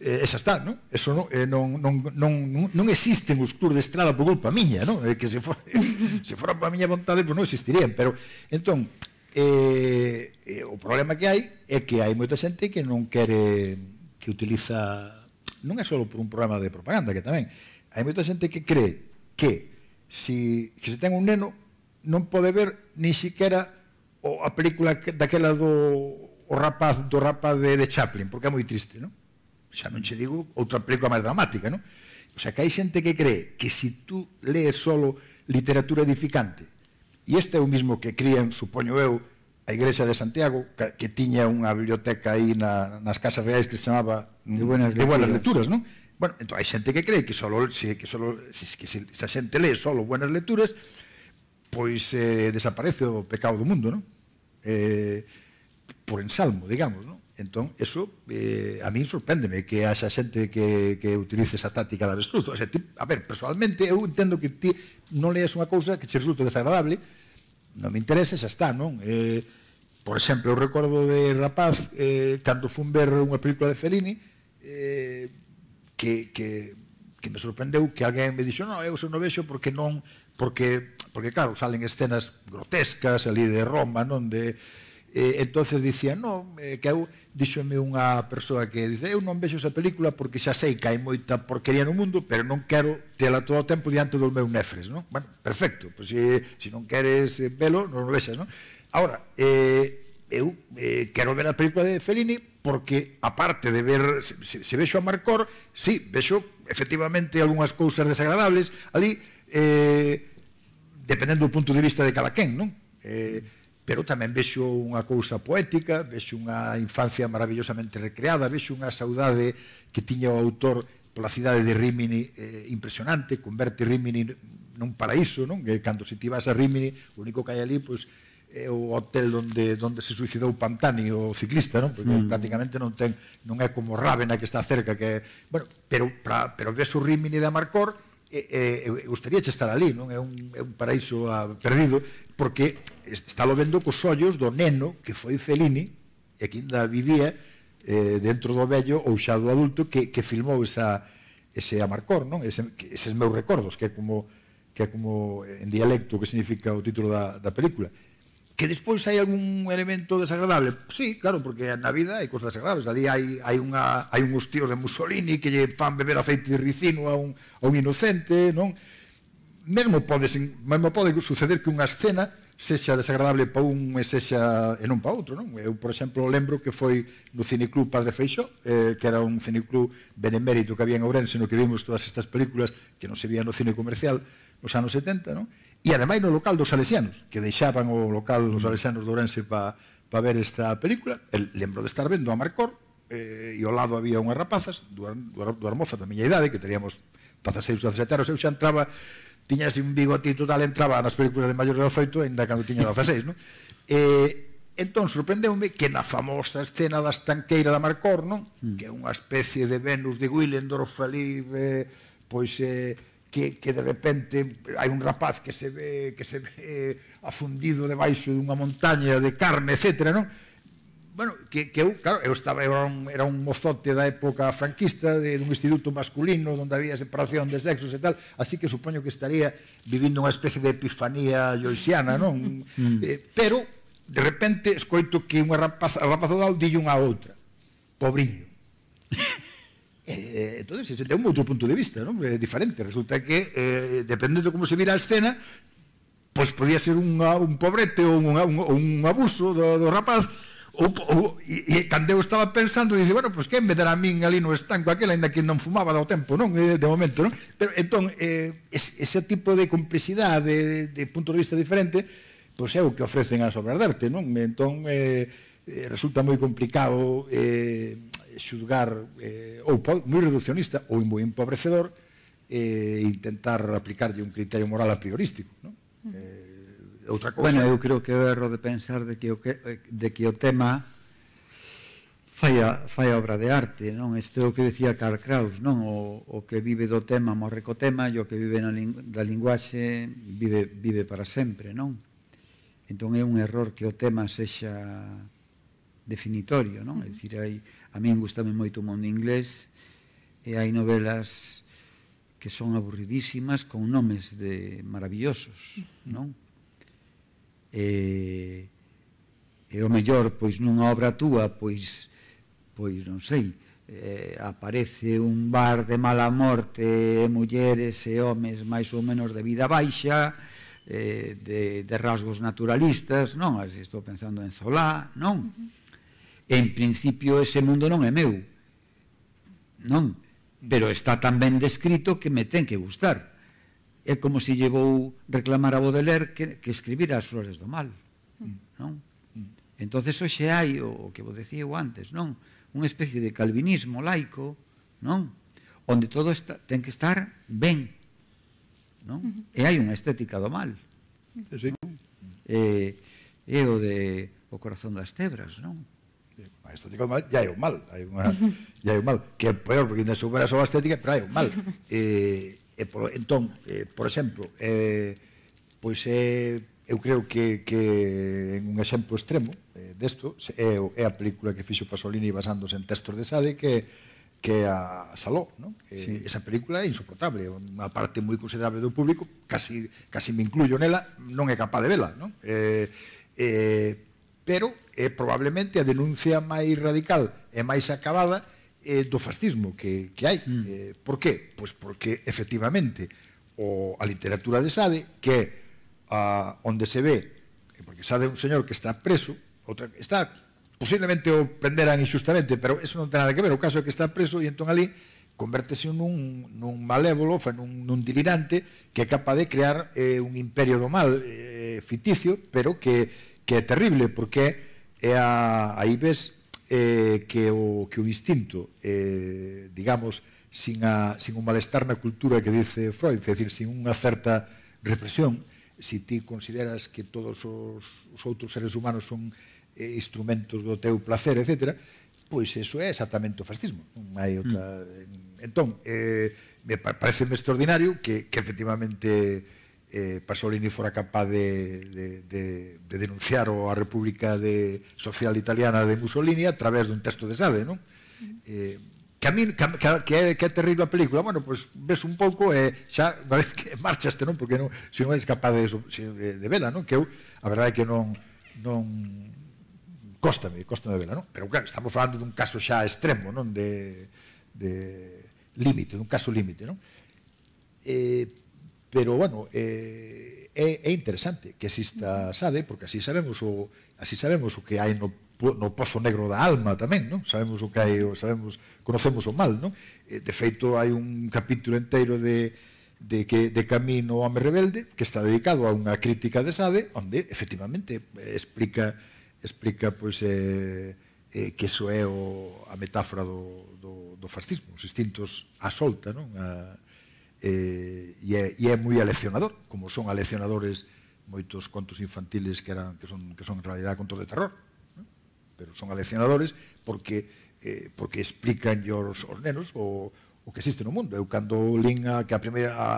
eh, esa está, non? Eso non, eh, non, non, non, non existen os clubes de estrada por culpa miña, non? Eh, que se for, se fora para miña vontade, pois non existirían, pero entón E, eh, e eh, o problema que hai é que hai moita xente que non quere que utiliza non é só por un problema de propaganda que tamén hai moita xente que cree que si que se ten un neno non pode ver ni siquiera o, a película daquela do o rapaz do rapaz de, de Chaplin porque é moi triste, non? Xa non che digo outra película máis dramática, non? O sea, que hai xente que cree que si tú lees solo literatura edificante E este é o mismo que crían, supoño eu, a Igrexa de Santiago, que, que tiña unha biblioteca aí na, nas casas reais que se chamaba de buenas, de buenas lecturas, non? Bueno, entón, hai xente que cree que solo, se, que solo, se, que se, se a xente lee solo buenas lecturas, pois eh, desaparece o pecado do mundo, non? Eh, por ensalmo, digamos, non? Entón, eso eh, a mí sorpréndeme que haxa xente que, que utilice esa táctica da avestruz. O sea, ti, a ver, personalmente, eu entendo que ti non leas unha cousa que che resulta desagradable, non me interesa, xa está, non? Eh, por exemplo, eu recordo de rapaz eh, cando fun ver unha película de Fellini eh, que, que, que me sorprendeu que alguén me dixo non, eu só non vexo porque non porque, porque claro, salen escenas grotescas ali de Roma, non? De, eh, entonces dicía, non, eh, que eu díxome unha persoa que dice eu non vexo esa película porque xa sei que hai moita porquería no mundo, pero non quero tela todo o tempo diante dos meus nefres, non? Bueno, perfecto, pois se, se non queres eh, velo, non o vexas, non? Ahora, eh, eu eh, quero ver a película de Fellini porque, aparte de ver, se, se, se vexo a Marcor, sí, vexo efectivamente algunhas cousas desagradables ali, eh, dependendo do punto de vista de cada quen, non? Eh, pero tamén vexo unha cousa poética, vexo unha infancia maravillosamente recreada, vexo unha saudade que tiña o autor pola cidade de Rimini eh, impresionante, converte Rimini nun paraíso, non? Que cando se tivas a Rimini, o único que hai ali, pois, é o hotel onde onde se suicidou Pantani o ciclista, non? Porque mm. prácticamente non ten non é como Rávena que está cerca que, bueno, pero pra, pero ves o Rimini de Amarcor eh, eh, che estar ali, non? É un, é un paraíso a, ah, perdido, porque está lo vendo cos ollos do neno que foi Fellini e que ainda vivía eh, dentro do vello ou xa do adulto que, que filmou esa, ese amarcor, non? Ese, que, eses meus recordos, que é como que é como en dialecto que significa o título da, da película. Que despois hai algún elemento desagradable? Sí, claro, porque na vida hai cousas desagradables. Ali hai, hai, unha, hai un tíos de Mussolini que lle fan beber aceite de ricino a un, a un inocente, non? Mesmo pode, mesmo pode suceder que unha escena sexa desagradable para un e sexa e non pa outro, non? Eu, por exemplo, lembro que foi no Cineclub Padre Feixo, eh, que era un cineclub benemérito que había en Ourense, no que vimos todas estas películas que non se vía no cine comercial nos anos 70, non? e ademais no local dos salesianos, que deixaban o local dos salesianos de Ourense para pa ver esta película. El, lembro de estar vendo a Marcor, eh, e ao lado había unhas rapazas, do Armoza da miña idade, que teríamos 16, 17 anos, eu xa entraba, tiña así un bigotito tal, entraba nas películas de maior de 18, ainda cando tiña 16, non? Eh, entón sorprendeume que na famosa escena da estanqueira da Marcor, non? Mm. Que é unha especie de Venus de Willendorf ali, eh, pois eh, que, que de repente hai un rapaz que se ve, que se ve eh, afundido debaixo dunha montaña de carne, etc. Non? bueno, que, que eu, claro, eu estaba, era un, era un mozote da época franquista, de, dun instituto masculino, onde había separación de sexos e tal, así que supoño que estaría vivindo unha especie de epifanía joisiana, non? Mm. Eh, pero, de repente, escoito que unha rapaz, rapaz rapazo dille unha outra, pobriño. Eh, eh, entonces, ese ten un outro punto de vista, non? É eh, diferente. Resulta que, eh, dependendo de como se mira a escena, pois podía ser unha, un pobrete ou un, un, un abuso do, do rapaz, ou, ou, e, e cando eu estaba pensando, dice, bueno, pois que de a min ali no estanco aquel, ainda que non fumaba do tempo, non? Eh, de momento, non? Pero, entón, eh, ese tipo de complexidade, de, de punto de vista diferente, pois é o que ofrecen as obras de arte, non? Entón, eh, resulta moi complicado... Eh, xudgar eh, ou moi reduccionista ou moi empobrecedor e eh, intentar aplicarlle un criterio moral a priorístico, non? Eh, outra cousa. Bueno, eu creo que é o erro de pensar de que o que eh, de que o tema fai a, fai a obra de arte, non? Este é o que decía Karl Kraus, non? O, o que vive do tema morre co tema e o que vive na ling da linguaxe vive, vive para sempre, non? Entón é un error que o tema sexa definitorio, non? É dicir, hai, a min gustame moito o mundo inglés e eh, hai novelas que son aburridísimas con nomes de maravillosos, non? E, eh, e eh, o mellor, pois nunha obra túa, pois, pois non sei, eh, aparece un bar de mala morte, mulleres e homes máis ou menos de vida baixa, eh, de, de rasgos naturalistas, non? Estou pensando en Zolá, non? Uh -huh en principio ese mundo non é meu. Non, pero está tan ben descrito que me ten que gustar. É como se llevou reclamar a Baudelaire que, que escribira as flores do mal. Non? Entonces hoxe hai o, o que vos decía eu antes, non? Unha especie de calvinismo laico, non? Onde todo está, ten que estar ben. Non? E hai unha estética do mal. Uh eh, E, o de o corazón das tebras, non? a do mal, ya é un mal, hai unha, ya é un mal, que é peor, porque ainda supera a estética, pero hai un mal. Eh, e por, entón, eh, por exemplo, eh, pois é, eh, eu eh, creo que, que en un exemplo extremo eh, desto é, eh, é a película que fixo Pasolini basándose en textos de Sade que que a Saló, ¿no? Eh, sí. esa película é insoportable, unha parte moi considerable do público, casi casi me incluyo nela, non é capaz de vela, ¿no? Eh, eh, pero é probablemente a denuncia máis radical e máis acabada eh, do fascismo que, que hai. Mm. Eh, por qué? Pois porque efectivamente o, a literatura de Sade que a, onde se ve eh, porque Sade é un señor que está preso outra, está posiblemente o prenderan injustamente pero eso non ten nada que ver o caso é que está preso e entón ali convértese nun, nun malévolo, nun, nun delirante que é capaz de crear eh, un imperio do mal eh, ficticio, pero que que é terrible porque é a, aí ves eh, que, o, que o instinto, eh, digamos, sin, a, sin un malestar na cultura que dice Freud, é dicir, sin unha certa represión, si ti consideras que todos os, os outros seres humanos son eh, instrumentos do teu placer, etc., pois eso é exactamente o fascismo. Non hai outra... Mm. Entón, eh, me pareceme extraordinario que, que efectivamente eh, Pasolini fora capaz de, de, de, de denunciar a República de Social Italiana de Mussolini a través dun texto de Sade, non? Eh, que a min que, que, é, que é terrible a película, bueno, pois pues, ves un pouco e eh, xa unha vez que marchaste, non? Porque non, se non eres capaz de, de, de vela, non? Que eu, a verdade é que non, non cóstame, cóstame vela, non? Pero claro, estamos falando dun caso xa extremo, non? De, de límite, dun caso límite, non? Eh, Pero, bueno, eh, é, é interesante que exista SADE, porque así sabemos o, así sabemos o que hai no, no pozo negro da alma tamén, non? Sabemos o que hai, o sabemos, conocemos o mal, non? Eh, de feito, hai un capítulo inteiro de, de que de Camino ao Home Rebelde, que está dedicado a unha crítica de SADE, onde efectivamente explica explica pois eh, eh, que iso é o, a metáfora do, do, do fascismo, os instintos a solta, non? A, eh, e, é, e é moi aleccionador, como son aleccionadores moitos contos infantiles que, eran, que, son, que son en realidad contos de terror, ¿no? pero son aleccionadores porque, eh, porque explican os, os nenos o, o que existe no mundo. Eu cando lín a, que a primeira, a,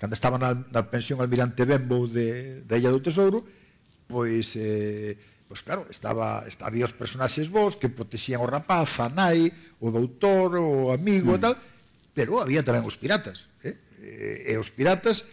cando estaba na, na pensión Almirante Bembo de, da Illa do Tesouro, pois, eh, pois claro, estaba, estaba, había os personaxes vos que protexían o rapaz, a nai, o doutor, o amigo mm. e tal, pero había tamén os piratas. Eh? eh? E os piratas,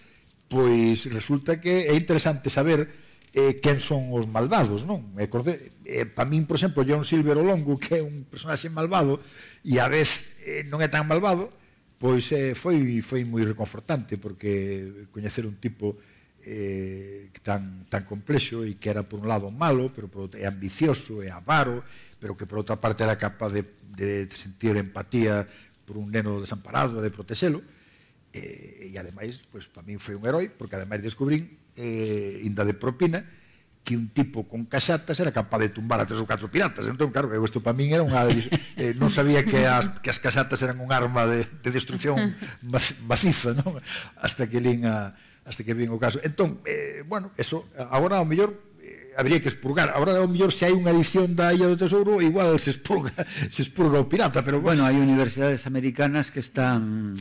pois resulta que é interesante saber eh, quen son os malvados, non? E, eh, para min, por exemplo, John Silver Olongo, que é un personaxe malvado, e a vez eh, non é tan malvado, pois eh, foi, foi moi reconfortante, porque coñecer un tipo eh, tan, tan complexo e que era por un lado malo, pero por outro, é ambicioso, é avaro, pero que por outra parte era capaz de, de sentir empatía por un neno desamparado de protexelo, eh, e ademais, pois, para min foi un herói, porque ademais descubrín, eh, inda de propina, que un tipo con casatas era capaz de tumbar a tres ou catro piratas. Entón, claro, que isto para min era unha... Eh, non sabía que as, que as casatas eran un arma de, de destrucción maciza, non? Hasta que lín a, hasta que vin o caso. Entón, eh, bueno, eso, agora ao mellor habría que expurgar. Ahora, ao mellor, se hai unha edición da Illa do Tesouro, igual se expurga, se expurga o pirata, pero... Bueno, hai universidades americanas que están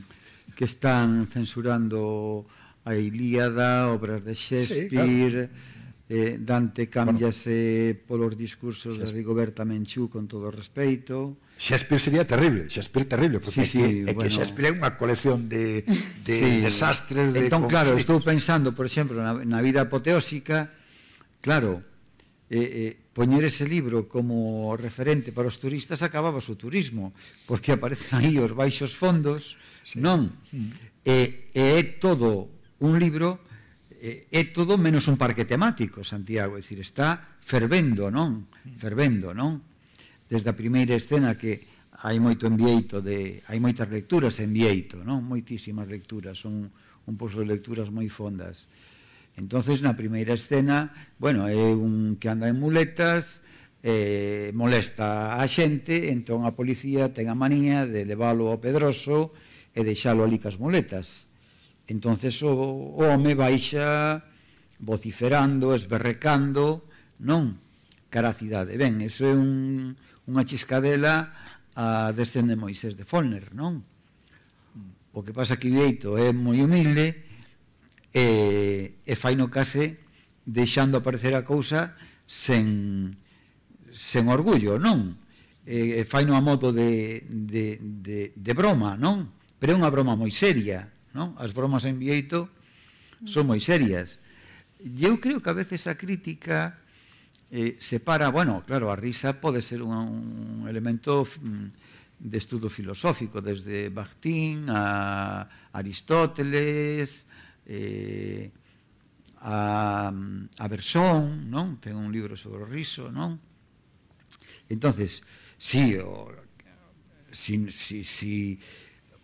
que están censurando a Ilíada, obras de Shakespeare... Sí, claro. Eh, Dante cambiase bueno, polos discursos de Rigoberta Menchú con todo respeito. Shakespeare sería terrible, Shakespeare terrible, porque sí, sí, é que, bueno, é que Shakespeare é unha colección de, de sí. desastres, de Entón, conflictos. claro, estou pensando, por exemplo, na, na vida apoteósica, Claro, eh, eh, poñer ese libro como referente para os turistas acababa o seu turismo, porque aparecen aí os baixos fondos, sí. non? E, eh, é todo un libro, eh, é todo menos un parque temático, Santiago, é dicir, está fervendo, non? Fervendo, non? Desde a primeira escena que hai moito envieito de hai moitas lecturas en Vieito, non? Moitísimas lecturas, son un pouso de lecturas moi fondas. Entonces, na primeira escena, bueno, é un que anda en muletas, eh, molesta a xente, entón a policía ten a manía de leválo ao Pedroso e deixalo ali cas muletas. Entonces o, o home baixa vociferando, esberrecando, non, Cara cidade. Ben, eso é un, unha chiscadela a descende Moisés de Follner, non? O que pasa que Vieito é moi humilde, Eh, e, e faino case deixando aparecer a cousa sen, sen orgullo, non? E, e faino a modo de, de, de, de broma, non? Pero é unha broma moi seria, non? As bromas en Vieito son moi serias. E eu creo que a veces a crítica eh, separa, bueno, claro, a risa pode ser un, un elemento mm, de estudo filosófico, desde Bakhtin a Aristóteles, eh, a, mm, a Versón, non? Ten un libro sobre o riso, non? Entonces, si, sí, o, si, si, si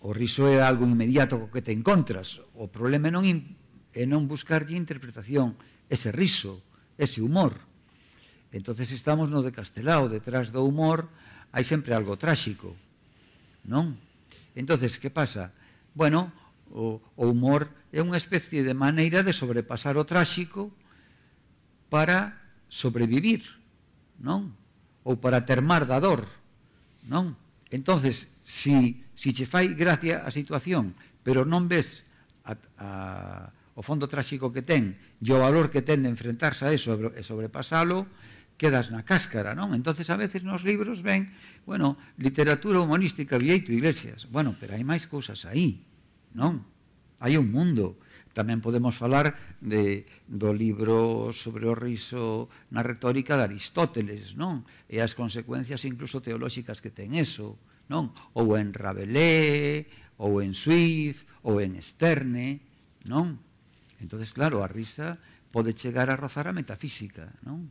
o riso é algo inmediato co que te encontras, o problema non non, é non buscarlle interpretación, ese riso, ese humor. Entonces estamos no de Castelao, detrás do humor hai sempre algo tráxico, non? Entonces, que pasa? Bueno, o, o humor é unha especie de maneira de sobrepasar o tráxico para sobrevivir, non? Ou para termar da dor, non? Entonces, si, si che fai gracia a situación, pero non ves a, a, o fondo tráxico que ten e o valor que ten de enfrentarse a eso e sobrepasalo, quedas na cáscara, non? Entonces a veces nos libros ven, bueno, literatura humanística Vieito Iglesias. Bueno, pero hai máis cousas aí, non? Hai un mundo. Tamén podemos falar de, do libro sobre o riso na retórica de Aristóteles, non? E as consecuencias incluso teolóxicas que ten eso, non? Ou en Rabelais, ou en Swift, ou en Sterne, non? Entonces, claro, a risa pode chegar a rozar a metafísica, non?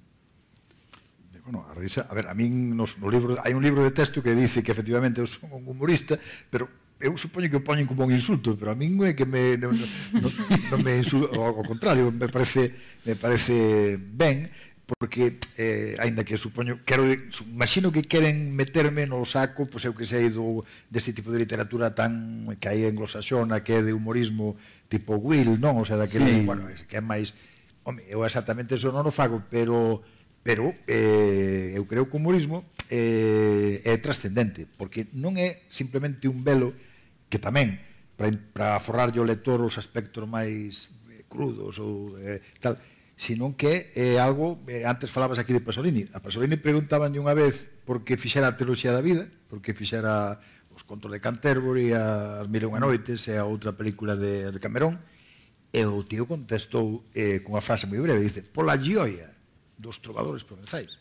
bueno, a risa, a ver, a min nos, no libro, hai un libro de texto que dice que efectivamente eu son un humorista, pero eu supoño que o poñen como un insulto, pero a min é que me non, non, non me insulto, ao contrario, me parece me parece ben porque eh, aínda que supoño quero imagino que queren meterme no saco, pois eu que sei do deste tipo de literatura tan que hai anglosaxona, que é de humorismo tipo Will, non, o sea, daquele, sí. bueno, que é máis home, eu exactamente eso non o fago, pero pero eh, eu creo que o humorismo eh, é trascendente, porque non é simplemente un velo que tamén para, para o lector os aspectos máis eh, crudos ou eh, tal, senón que é eh, algo, eh, antes falabas aquí de Pasolini, a Pasolini de unha vez por que fixera a teoloxía da vida, por que fixera os contos de Canterbury, a Mil e unha noites e a outra película de, de Camerón, e o tío contestou eh, cunha frase moi breve, dice, pola gioia dos trovadores provenzais,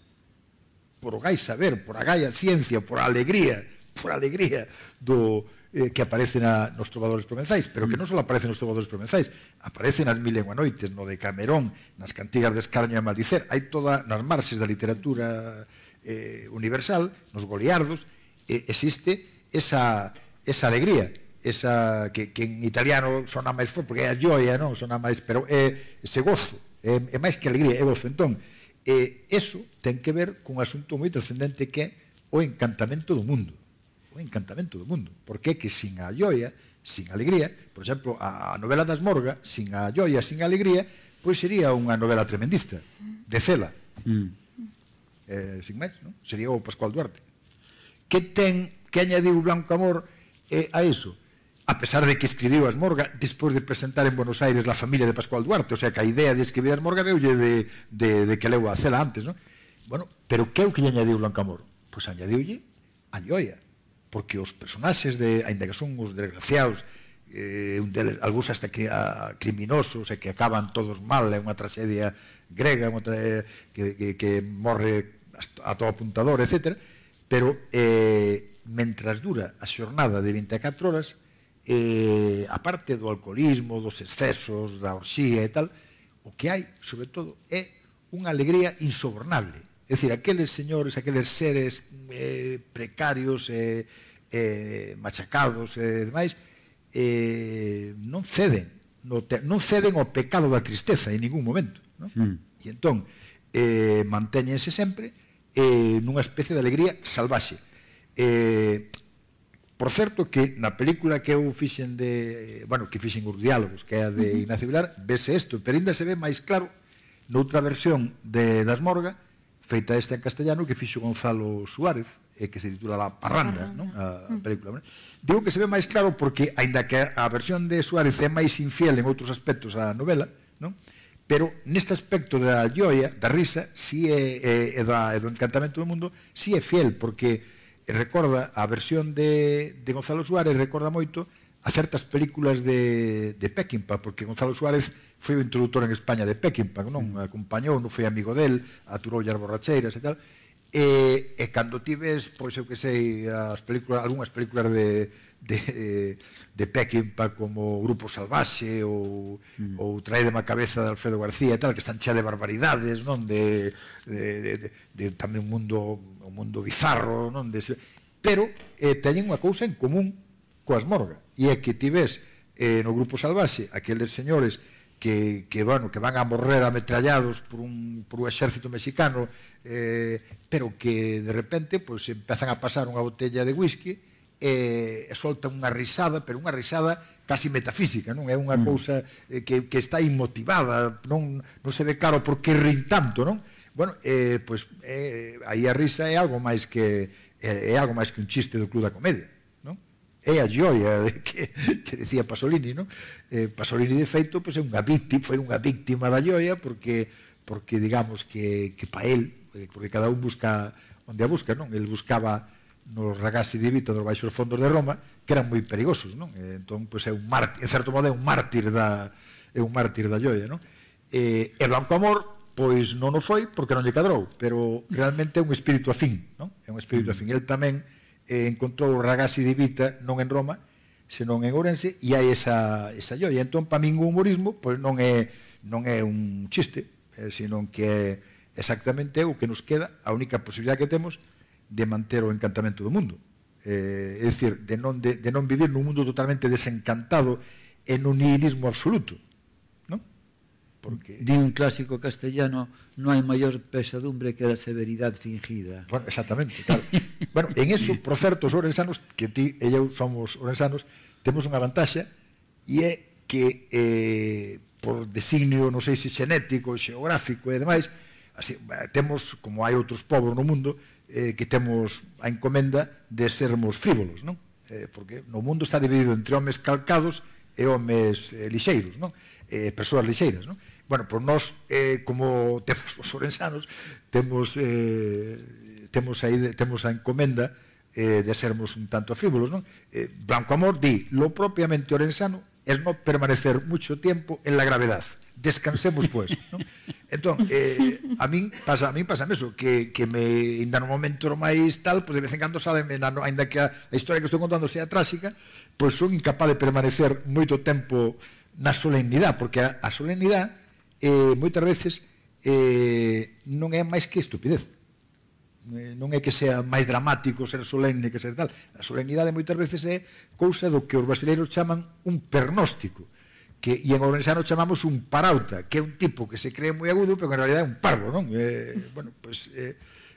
por o gai saber, por a gaia ciencia, por a alegría, por a alegría do, eh, que aparecen a, nos trovadores promenzais, pero que non só aparecen nos trovadores promenzais, aparecen nas mil e unha noites, no de Camerón, nas cantigas de Escarnio e Maldicer, hai toda nas marxes da literatura eh, universal, nos goliardos, eh, existe esa, esa alegría, esa que, que en italiano sona máis forte, porque é a joia, non? Sona máis, pero é ese gozo, é, é máis que alegría, é gozo. Entón, eh, eso ten que ver cun asunto moi trascendente que é o encantamento do mundo o encantamento do mundo. Porque é que sin a joia, sin a alegría, por exemplo, a novela das Morga, sin a joia, sin a alegría, pois sería unha novela tremendista, de cela. Mm. Eh, sin máis, non? Sería o Pascual Duarte. Que ten que añadiu Blanco Amor eh, a iso? a pesar de que escribiu as Morga despois de presentar en Buenos Aires la familia de Pascual Duarte, o sea que a idea de escribir as Morga veulle de, de, de que leu a cela antes, non? Bueno, pero que é o que lle añadiu Blanco Amor? Pois pues añadiulle a Lloia, porque os personaxes de, ainda que son os desgraciados, eh, un deles, algúns hasta que a, criminosos e que acaban todos mal, é unha tragedia grega, unha tra eh, que, que, que morre a todo apuntador, etc. Pero eh, mentras dura a xornada de 24 horas, eh, a parte do alcoholismo, dos excesos, da orxía e tal, o que hai, sobre todo, é unha alegría insobornable É dicir, aqueles señores, aqueles seres eh, precarios, eh, eh, machacados e eh, demais, eh, non ceden, no te, non ceden ao pecado da tristeza en ningún momento. Non? Mm. E entón, eh, mantéñense sempre eh, nunha especie de alegría salvaxe. Eh, por certo que na película que eu fixen de, bueno, que fixen os diálogos, que é a de Ignacio Vilar, vese isto, pero ainda se ve máis claro noutra versión de Das Morga, feita este en castellano que fixo Gonzalo Suárez e eh, que se titula La Parranda, non? a película. Non? Digo que se ve máis claro porque, aínda que a versión de Suárez é máis infiel en outros aspectos á novela, non? pero neste aspecto da lloia, da risa, si é, é, é, da, é do encantamento do mundo, si é fiel, porque recorda a versión de, de Gonzalo Suárez, recorda moito a certas películas de, de Peckinpah, porque Gonzalo Suárez foi o introductor en España de Peckinpah, non? Mm. Acompañou, non foi amigo del, aturou as borracheiras e tal. E, e cando tives, pois eu que sei, as películas, algunhas películas de, de, de Peckinpah como Grupo Salvaxe ou, mm. ou Trae de má cabeza de Alfredo García e tal, que están chea de barbaridades, non? De, de, de, de, de tamén un mundo, un mundo bizarro, non? De, pero eh, teñen unha cousa en común coas Morga. E é que tives eh, no grupo Salvaxe aqueles señores que, que, bueno, que van a morrer ametrallados por un, por un exército mexicano, eh, pero que de repente pues, pois, empezan a pasar unha botella de whisky eh, e soltan unha risada, pero unha risada casi metafísica, non? É unha mm. cousa eh, que, que está inmotivada, non, non se ve claro por que rin tanto, non? Bueno, eh, pois, pues, eh, aí a risa é algo máis que é, eh, é algo máis que un chiste do Club da Comedia é a gioia que, que decía Pasolini, non? Eh, Pasolini, de feito, pois, é unha víctima, foi unha víctima da gioia porque, porque digamos, que, que pa él, eh, porque cada un busca onde a busca, non? El buscaba nos ragazzi di vita dos baixos fondos de Roma, que eran moi perigosos, non? E, eh, entón, pois, é un mártir, en certo modo, é un mártir da, é un mártir da gioia, non? E, eh, e Blanco Amor, pois non o foi porque non lle cadrou, pero realmente é un espírito afín, non? É un espírito afín. El tamén, eh, encontrou Ragazzi de Vita non en Roma, senón en Ourense e hai esa, esa joia. Entón, para min o humorismo pois non é, non é un chiste, eh, senón que é exactamente o que nos queda, a única posibilidad que temos de manter o encantamento do mundo. Eh, é dicir, de non, de, de non vivir nun mundo totalmente desencantado en un nihilismo absoluto. Porque... Di un clásico castellano, no hai maior pesadumbre que a severidade fingida. Bueno, exactamente, claro. bueno, en eso, por certo, os orensanos, que ti e eu somos orensanos, temos unha vantaxe e é que eh, por designio, non sei se xenético, xeográfico e demais, así, eh, temos, como hai outros povos no mundo, eh, que temos a encomenda de sermos frívolos, non? Eh, porque no mundo está dividido entre homes calcados e homes eh, lixeiros, non? Eh, persoas lixeiras, non? Bueno, por nós, eh, como temos os orensanos, temos, eh, temos, aí, temos a encomenda eh, de sermos un tanto frívolos, non? Eh, Blanco Amor di, lo propiamente orensano es no permanecer mucho tiempo en la gravedad. Descansemos, pues. non? Entón, eh, a min pasa, a min pasa eso que, que me, ainda no momento máis tal, pois pues, de vez en cando sademe, na, ainda que a, a historia que estou contando sea tráxica, pois pues, son incapaz de permanecer moito tempo na solemnidade, porque a, a solemnidade eh, moitas veces eh, non é máis que estupidez. Eh, non é que sea máis dramático ser solemne que ser tal. A solemnidade moitas veces é cousa do que os brasileiros chaman un pernóstico que e en organizano chamamos un parauta, que é un tipo que se cree moi agudo, pero que en realidad é un parvo, non? Eh, bueno, pois pues, eh,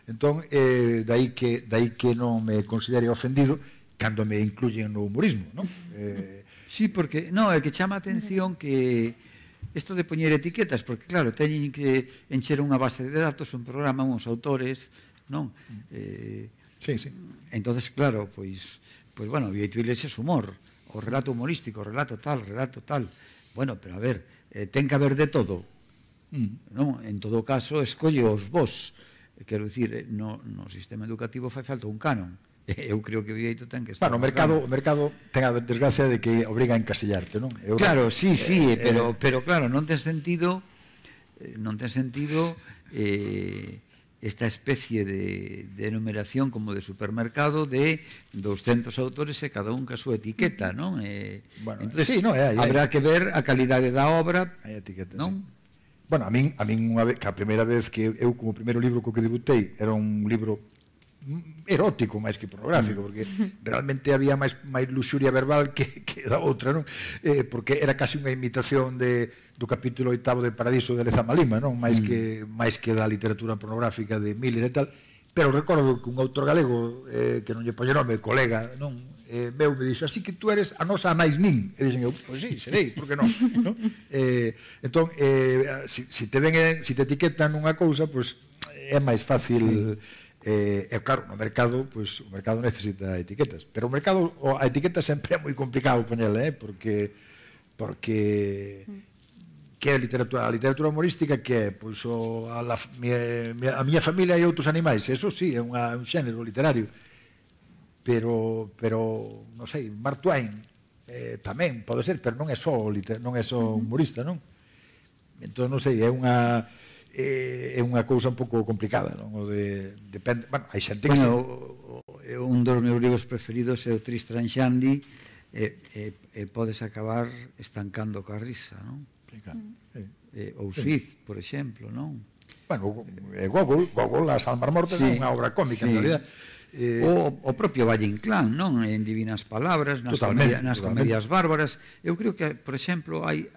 entón eh dai que dai que non me considere ofendido cando me incluyen no humorismo, non? Eh, sí, porque no, é que chama atención que isto de poñer etiquetas, porque claro, teñen que encher unha base de datos, un programa, uns autores, non? Mm. Eh, sí, sí. Entonces, claro, pois, pois bueno, Vieito ese humor, o relato humorístico, o relato tal, relato tal. Bueno, pero a ver, eh, ten que haber de todo. Mm. Non? En todo caso, escolle os vos. Quero dicir, eh, no, no sistema educativo fai falta un canon. eu creo que o dieito ten que estar... Bueno, o mercado, o mercado ten a desgracia de que obriga a encasillarte, non? Eu, claro, sí, sí, eh, pero, eh, pero claro, non ten sentido eh, non ten sentido eh, esta especie de, de enumeración como de supermercado de 200 autores e cada un ca súa etiqueta, non? Eh, bueno, entonces, sí, no, é, é, habrá que ver a calidade da obra, hai etiqueta, non? Sí. Bueno, a min, a min unha vez, que a primeira vez que eu como primeiro libro co que debutei era un libro erótico máis que pornográfico, mm. porque realmente había máis, máis luxuria verbal que, que da outra, non? Eh, porque era casi unha imitación de, do capítulo oitavo de Paradiso de Lezama Lima, non? Máis mm. que, máis que da literatura pornográfica de Miller e tal. Pero recordo que un autor galego, eh, que non lle poñe nome, colega, non? Eh, meu me dixo, así que tú eres a nosa anais nin. E dixen eu, pois pues sí, serei, por que non? non? Eh, entón, eh, si, si te ven, si te etiquetan unha cousa, pois pues, é máis fácil... Sí Eh, e claro, no mercado, pois, pues, o mercado necesita etiquetas, pero o mercado a etiqueta sempre é moi complicado poñela, eh, porque porque que é a literatura, a literatura humorística que é, pois o, a, la, mi, a miña familia e outros animais, eso sí, é unha, un xénero literario. Pero pero non sei, Mark Twain eh, tamén pode ser, pero non é só non é só humorista, non? Entón non sei, é unha eh, é unha cousa un pouco complicada, non? O de depende, bueno, hai xente que bueno, se... un dos meus libros preferidos é o Tristan Shandy e, e, e podes acabar estancando coa risa, non? Mm. Eh, ou Swift, sí. por exemplo, non? Bueno, eh, Gogol, Gogol, As almas mortas sí. é unha obra cómica, sí. en realidad. Eh, o, o propio Valle Inclán, non? En Divinas Palabras, nas, comedia, nas comedias bárbaras. Eu creo que, por exemplo, hai...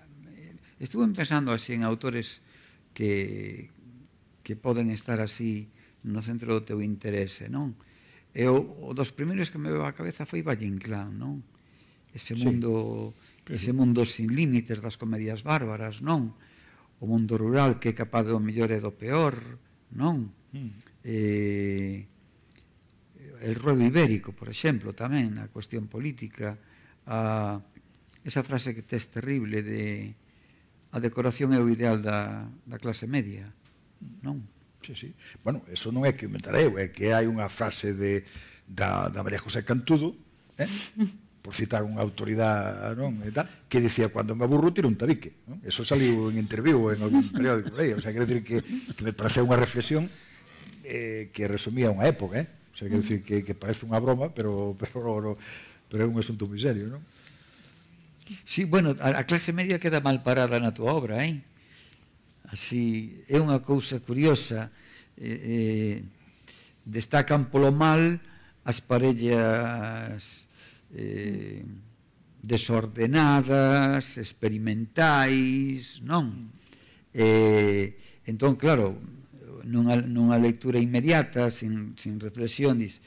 Estuve pensando así en autores que, que poden estar así no centro do teu interese, non? E o, o dos primeiros que me veu a cabeza foi Valle Inclán, non? Ese mundo, sí. ese mundo sin límites das comedias bárbaras, non? O mundo rural que é capaz do mellor e do peor, non? Mm. Eh, el ruedo ibérico, por exemplo, tamén, a cuestión política, a, esa frase que tes terrible de a decoración é o ideal da, da clase media, non? Sí, sí. Bueno, eso non é que inventaré, é que hai unha frase de, da, da María José Cantudo, eh? por citar unha autoridade non, e tal, que dicía, cando me aburro tiro un tabique. Non? Eso saliu en interviu en algún periódico. Lei. O sea, quer decir que, que me parece unha reflexión eh, que resumía unha época. Eh? O sea, quer mm. decir que, que parece unha broma, pero, pero, pero é un asunto moi serio. Non? Sí, bueno, a, a clase media queda mal parada na tua obra, hein? Eh? Así, é unha cousa curiosa. Eh, eh, destacan polo mal as parellas eh, desordenadas, experimentais, non? Eh, entón, claro, nunha, nunha lectura inmediata, sin, sin reflexión, dis,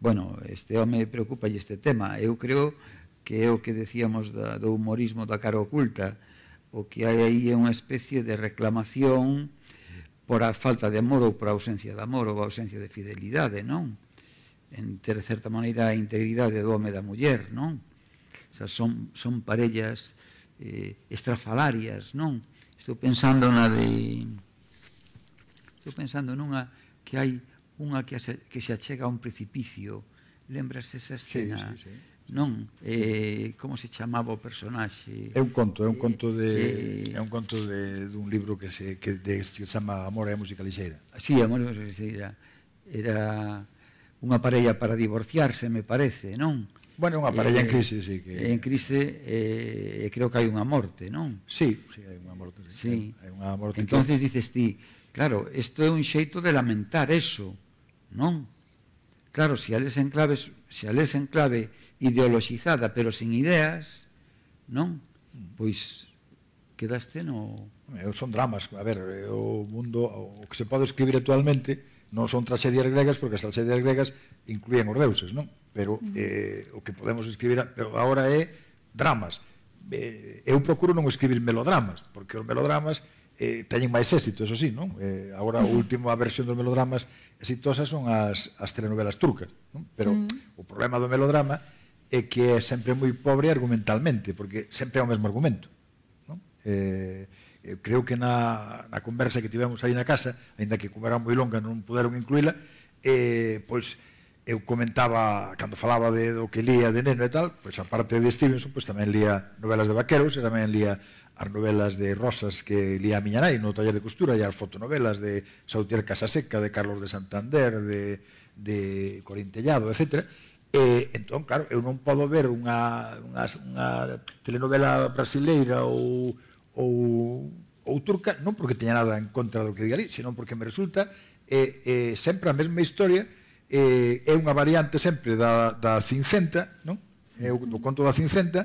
bueno, este home preocupa este tema. Eu creo que que é o que decíamos da, do humorismo da cara oculta, o que hai aí é unha especie de reclamación por a falta de amor ou por a ausencia de amor ou a ausencia de fidelidade, non? En ter certa maneira a integridade do home e da muller, non? O sea, son, son parellas eh, estrafalarias, non? Estou pensando na de... Estou pensando nunha que hai unha que se, que se achega a un precipicio. Lembras esa escena? Sí, sí, sí non? Eh, como se chamaba o personaxe? É un conto, é un eh, conto de que... é un conto de dun libro que se que de se chama Amor e música lixeira. sí, Amor e música lixeira. Era unha parella para divorciarse, me parece, non? Bueno, unha parella eh, en crise, sí que En crise eh, creo que hai unha morte, non? Sí, sí, hai unha morte. Sí. sí. Hai unha morte. Entonces que... dices ti, claro, isto é un xeito de lamentar eso, non? Claro, se si a les enclaves, se si a les enclave ideoloxizada, pero sin ideas, non? Pois quedaste no... Son dramas, a ver, o mundo, o que se pode escribir actualmente non son tragedias gregas, porque as tragedias gregas incluían os deuses, non? Pero mm. eh, o que podemos escribir, pero agora é dramas. Eh, eu procuro non escribir melodramas, porque os melodramas eh, teñen máis éxito, eso sí, non? Eh, agora, mm. a última versión dos melodramas exitosas son as, as telenovelas turcas, non? Pero mm. o problema do melodrama é e que é sempre moi pobre argumentalmente, porque sempre é o mesmo argumento. Non? Eh, eu creo que na, na conversa que tivemos aí na casa, aínda que como era moi longa non puderon incluíla, eh, pois eu comentaba, cando falaba de, do que lía de neno e tal, pois a parte de Stevenson, pois tamén lía novelas de vaqueros e tamén lía as novelas de Rosas que lía a miña nai no taller de costura e as fotonovelas de Sautier Casaseca, de Carlos de Santander, de, de Corintellado, etcétera, Eh, entón, claro, eu non podo ver unha, unha, unha telenovela brasileira ou, ou, ou turca, non porque teña nada en contra do que diga ali, senón porque me resulta eh, eh, sempre a mesma historia, eh, é unha variante sempre da, da cincenta, non? É o, do conto da cincenta,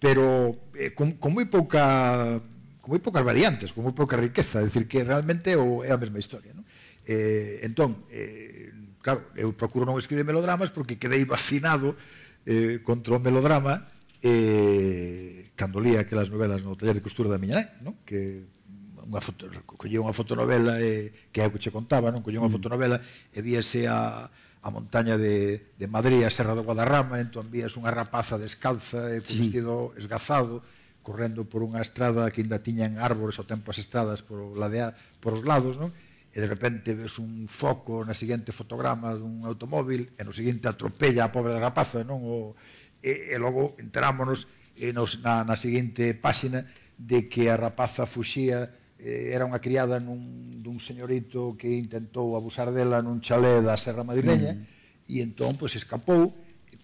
pero eh, con, con moi pouca con moi poucas variantes, con moi pouca riqueza, é dicir que realmente o, é a mesma historia, non? Eh, entón, eh, claro, eu procuro non escribir melodramas porque quedei vacinado eh, contra o melodrama eh, cando lía aquelas novelas no taller de costura da miña nai, non? que unha foto, collía unha fotonovela e, eh, que é o que che contaba, non? collía unha mm. fotonovela e víase a, a montaña de, de Madrid, a Serra do Guadarrama, entón vías unha rapaza descalza e con sí. vestido esgazado, correndo por unha estrada que ainda tiñan árbores ao tempo as estradas por, ladea, por os lados, non? e de repente ves un foco na seguinte fotograma dun automóvil e no seguinte atropella a pobre rapaza non o, e, e logo enterámonos e nos, na, na seguinte páxina de que a rapaza fuxía eh, era unha criada nun, dun señorito que intentou abusar dela nun chalé da Serra Madrileña mm. e entón pois escapou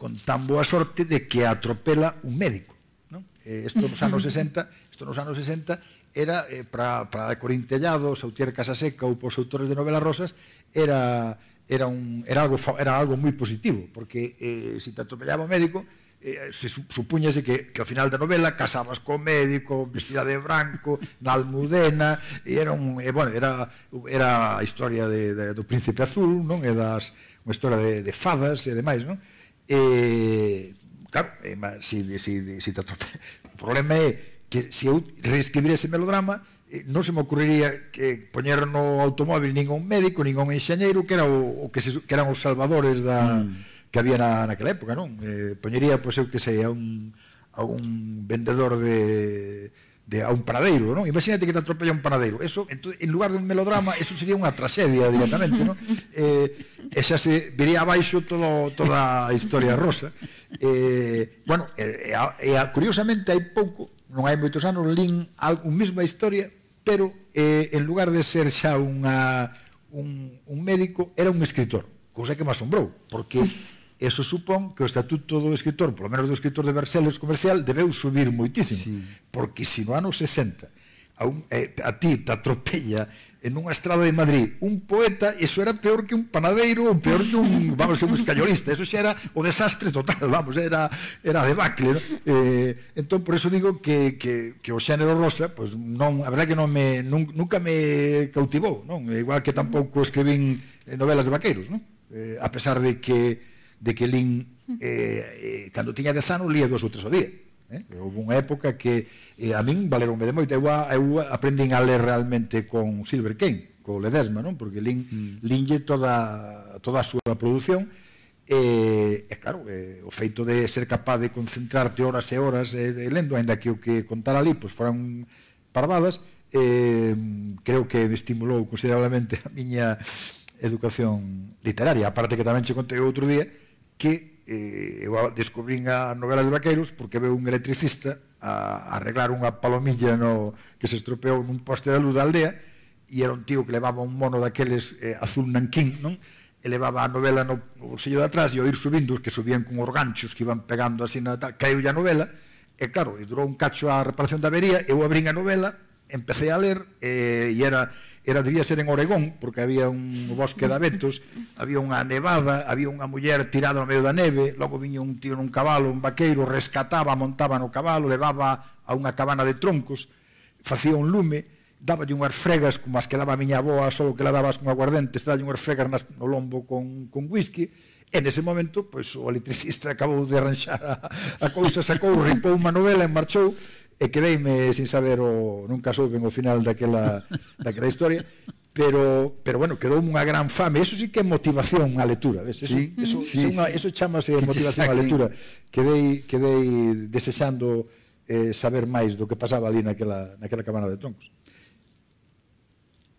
con tan boa sorte de que atropela un médico non? Eh, isto nos anos 60 isto nos anos 60 era eh, para, para Corintellado, Sautier Casaseca ou pos os autores de novelas rosas era, era, un, era, algo, era algo moi positivo porque eh, se te atropellaba o médico eh, se supúñase que, que ao final da novela casabas co médico, vestida de branco na Almudena e era, un, eh, bueno, era, era a historia de, de, do príncipe azul non? e das, unha historia de, de fadas e demais non? e claro, eh, si, si, si te atropella o problema é que se eu reescribir ese melodrama eh, non se me ocurriría que poñer no automóvil nin un médico, nin un enxeñeiro que, era o, o que, se, que eran os salvadores da, mm. que había na, naquela época non eh, poñería, pois eu que sei a un, a un vendedor de, de a un paradeiro, non? Imagínate que te atropella un paradeiro. Eso, entón, en lugar de un melodrama, eso sería unha tragedia directamente, non? Eh, e xa se viría abaixo todo, toda a historia rosa. Eh, bueno, e, e, e, curiosamente hai pouco non hai moitos anos, lin a, un mesma historia, pero eh, en lugar de ser xa unha, un, un médico, era un escritor, cousa que me asombrou, porque eso supón que o estatuto do escritor, polo menos do escritor de Berceles comercial, debeu subir moitísimo, sí. porque se si no ano 60 a, un, eh, a ti te atropella en unha estrada de Madrid un poeta, eso era peor que un panadeiro ou peor que un, vamos, que un escallorista eso xa era o desastre total, vamos era, era debacle ¿no? eh, entón por eso digo que, que, que o xénero rosa, pois pues, non, a verdade que non me, nun, nunca me cautivou non? igual que tampouco escribín eh, novelas de vaqueiros non? Eh, a pesar de que de que lin eh, eh, cando tiña 10 anos lía dos ou tres o día Eh? Houve unha época que eh, a min valeron de moito. Eu, eu aprendín a ler realmente con Silver Kane, co Ledesma, non? Porque lin, mm. linlle toda, toda a súa produción E, eh, claro, eh, o feito de ser capaz de concentrarte horas e horas eh, de lendo, ainda que o que contara ali pues, foran parvadas, eh, creo que estimulou considerablemente a miña educación literaria. Aparte que tamén che contei outro día que eh, eu descubrín a novelas de vaqueiros porque veu un electricista a, a arreglar unha palomilla no, que se estropeou nun poste da luz da aldea e era un tío que levaba un mono daqueles eh, azul nanquín, non? e levaba a novela no bolsillo de atrás e ao ir subindo, que subían con os ganchos que iban pegando así na tal, caiu a novela e claro, e durou un cacho a reparación da avería eu abrín a novela, empecé a ler e, eh, e era era debía ser en Oregón, porque había un bosque de abetos, había unha nevada, había unha muller tirada no medio da neve, logo viña un tío nun cabalo, un vaqueiro, rescataba, montaba no cabalo, levaba a unha cabana de troncos, facía un lume, daba unhas fregas como as que daba a miña aboa, só que la dabas con aguardente, daba unhas fregas nas, no lombo con, con whisky, E nese momento, pois, o electricista acabou de arranxar a, a cousa, sacou, ripou unha novela e marchou, e quedeime sin saber o nunca souben o final daquela daquela historia, pero pero bueno, quedou unha gran fame, eso sí que é motivación á lectura, ves? Eso sí, eso, sí, eso, sí. eso chamase que motivación á lectura. Quedei quedei desexando eh, saber máis do que pasaba ali naquela naquela cabana de troncos.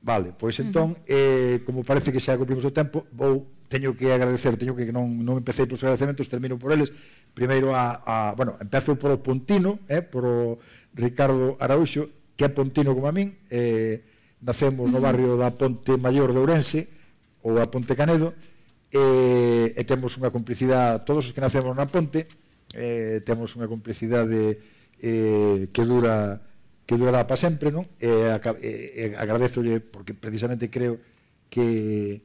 Vale, pois entón, eh, como parece que xa cumprimos o tempo, vou teño que agradecer, teño que non, non empecé os agradecementos, termino por eles. Primeiro a, a bueno, empezo por o Pontino, eh, por o Ricardo Araúxo, que é pontino como a min, eh, nacemos no barrio da Ponte Maior de Ourense, ou a Ponte Canedo, eh, e temos unha complicidade, todos os que nacemos na Ponte, eh, temos unha complicidade eh, que dura que durará para sempre, non? E, eh, eh, agradezolle porque precisamente creo que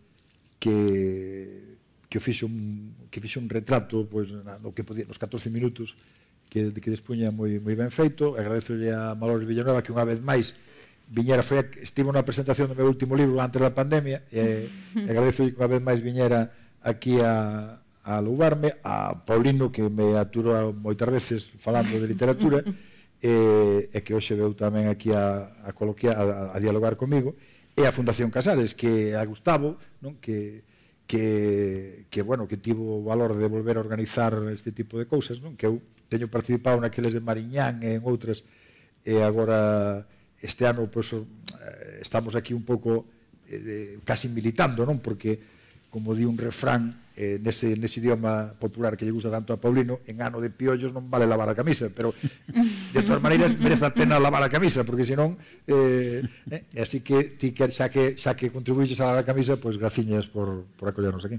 que que fixo un, que fixo un retrato pois, na, no que podía, nos 14 minutos que, que despuña moi, moi ben feito. Agradezolle a Malores Villanueva que unha vez máis Viñera foi, estivo na presentación do meu último libro antes da pandemia e, e agradezolle que unha vez máis Viñera aquí a, a loubarme, a Paulino que me atura moitas veces falando de literatura e, e que hoxe veu tamén aquí a, a, coloquia, a, a dialogar comigo e a Fundación Casares, que a Gustavo, non? que, que, que, bueno, que tivo o valor de volver a organizar este tipo de cousas, non? que eu teño participado naqueles de Mariñán e en outras, e agora este ano pois, eh, estamos aquí un pouco eh, casi militando, non? porque, como di un refrán, eh, nese, nese idioma popular que lle gusta tanto a Paulino, en ano de piollos non vale lavar a camisa, pero de todas maneiras merece a pena lavar a camisa, porque senón, eh, eh, así que ti que xa que xa que contribuíxes a lavar a camisa, pois pues, graciñas por, por acollernos aquí.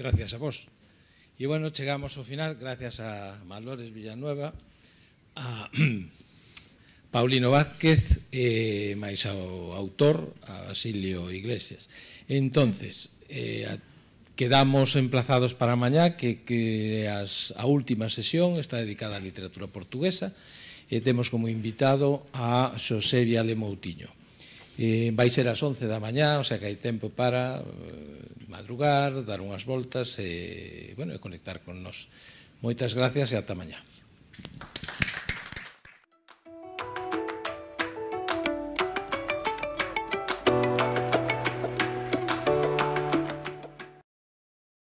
Gracias a vos. E bueno, chegamos ao final, gracias a Malores Villanueva, a Paulino Vázquez e eh, máis ao autor, a Basilio Iglesias. Entonces, eh, a Quedamos emplazados para mañá que, que as, a última sesión está dedicada á literatura portuguesa e temos como invitado a Xosé Viale Moutinho. Eh, vai ser ás 11 da mañá, o sea que hai tempo para eh, madrugar, dar unhas voltas e, bueno, e conectar con nós. Moitas gracias e ata mañá.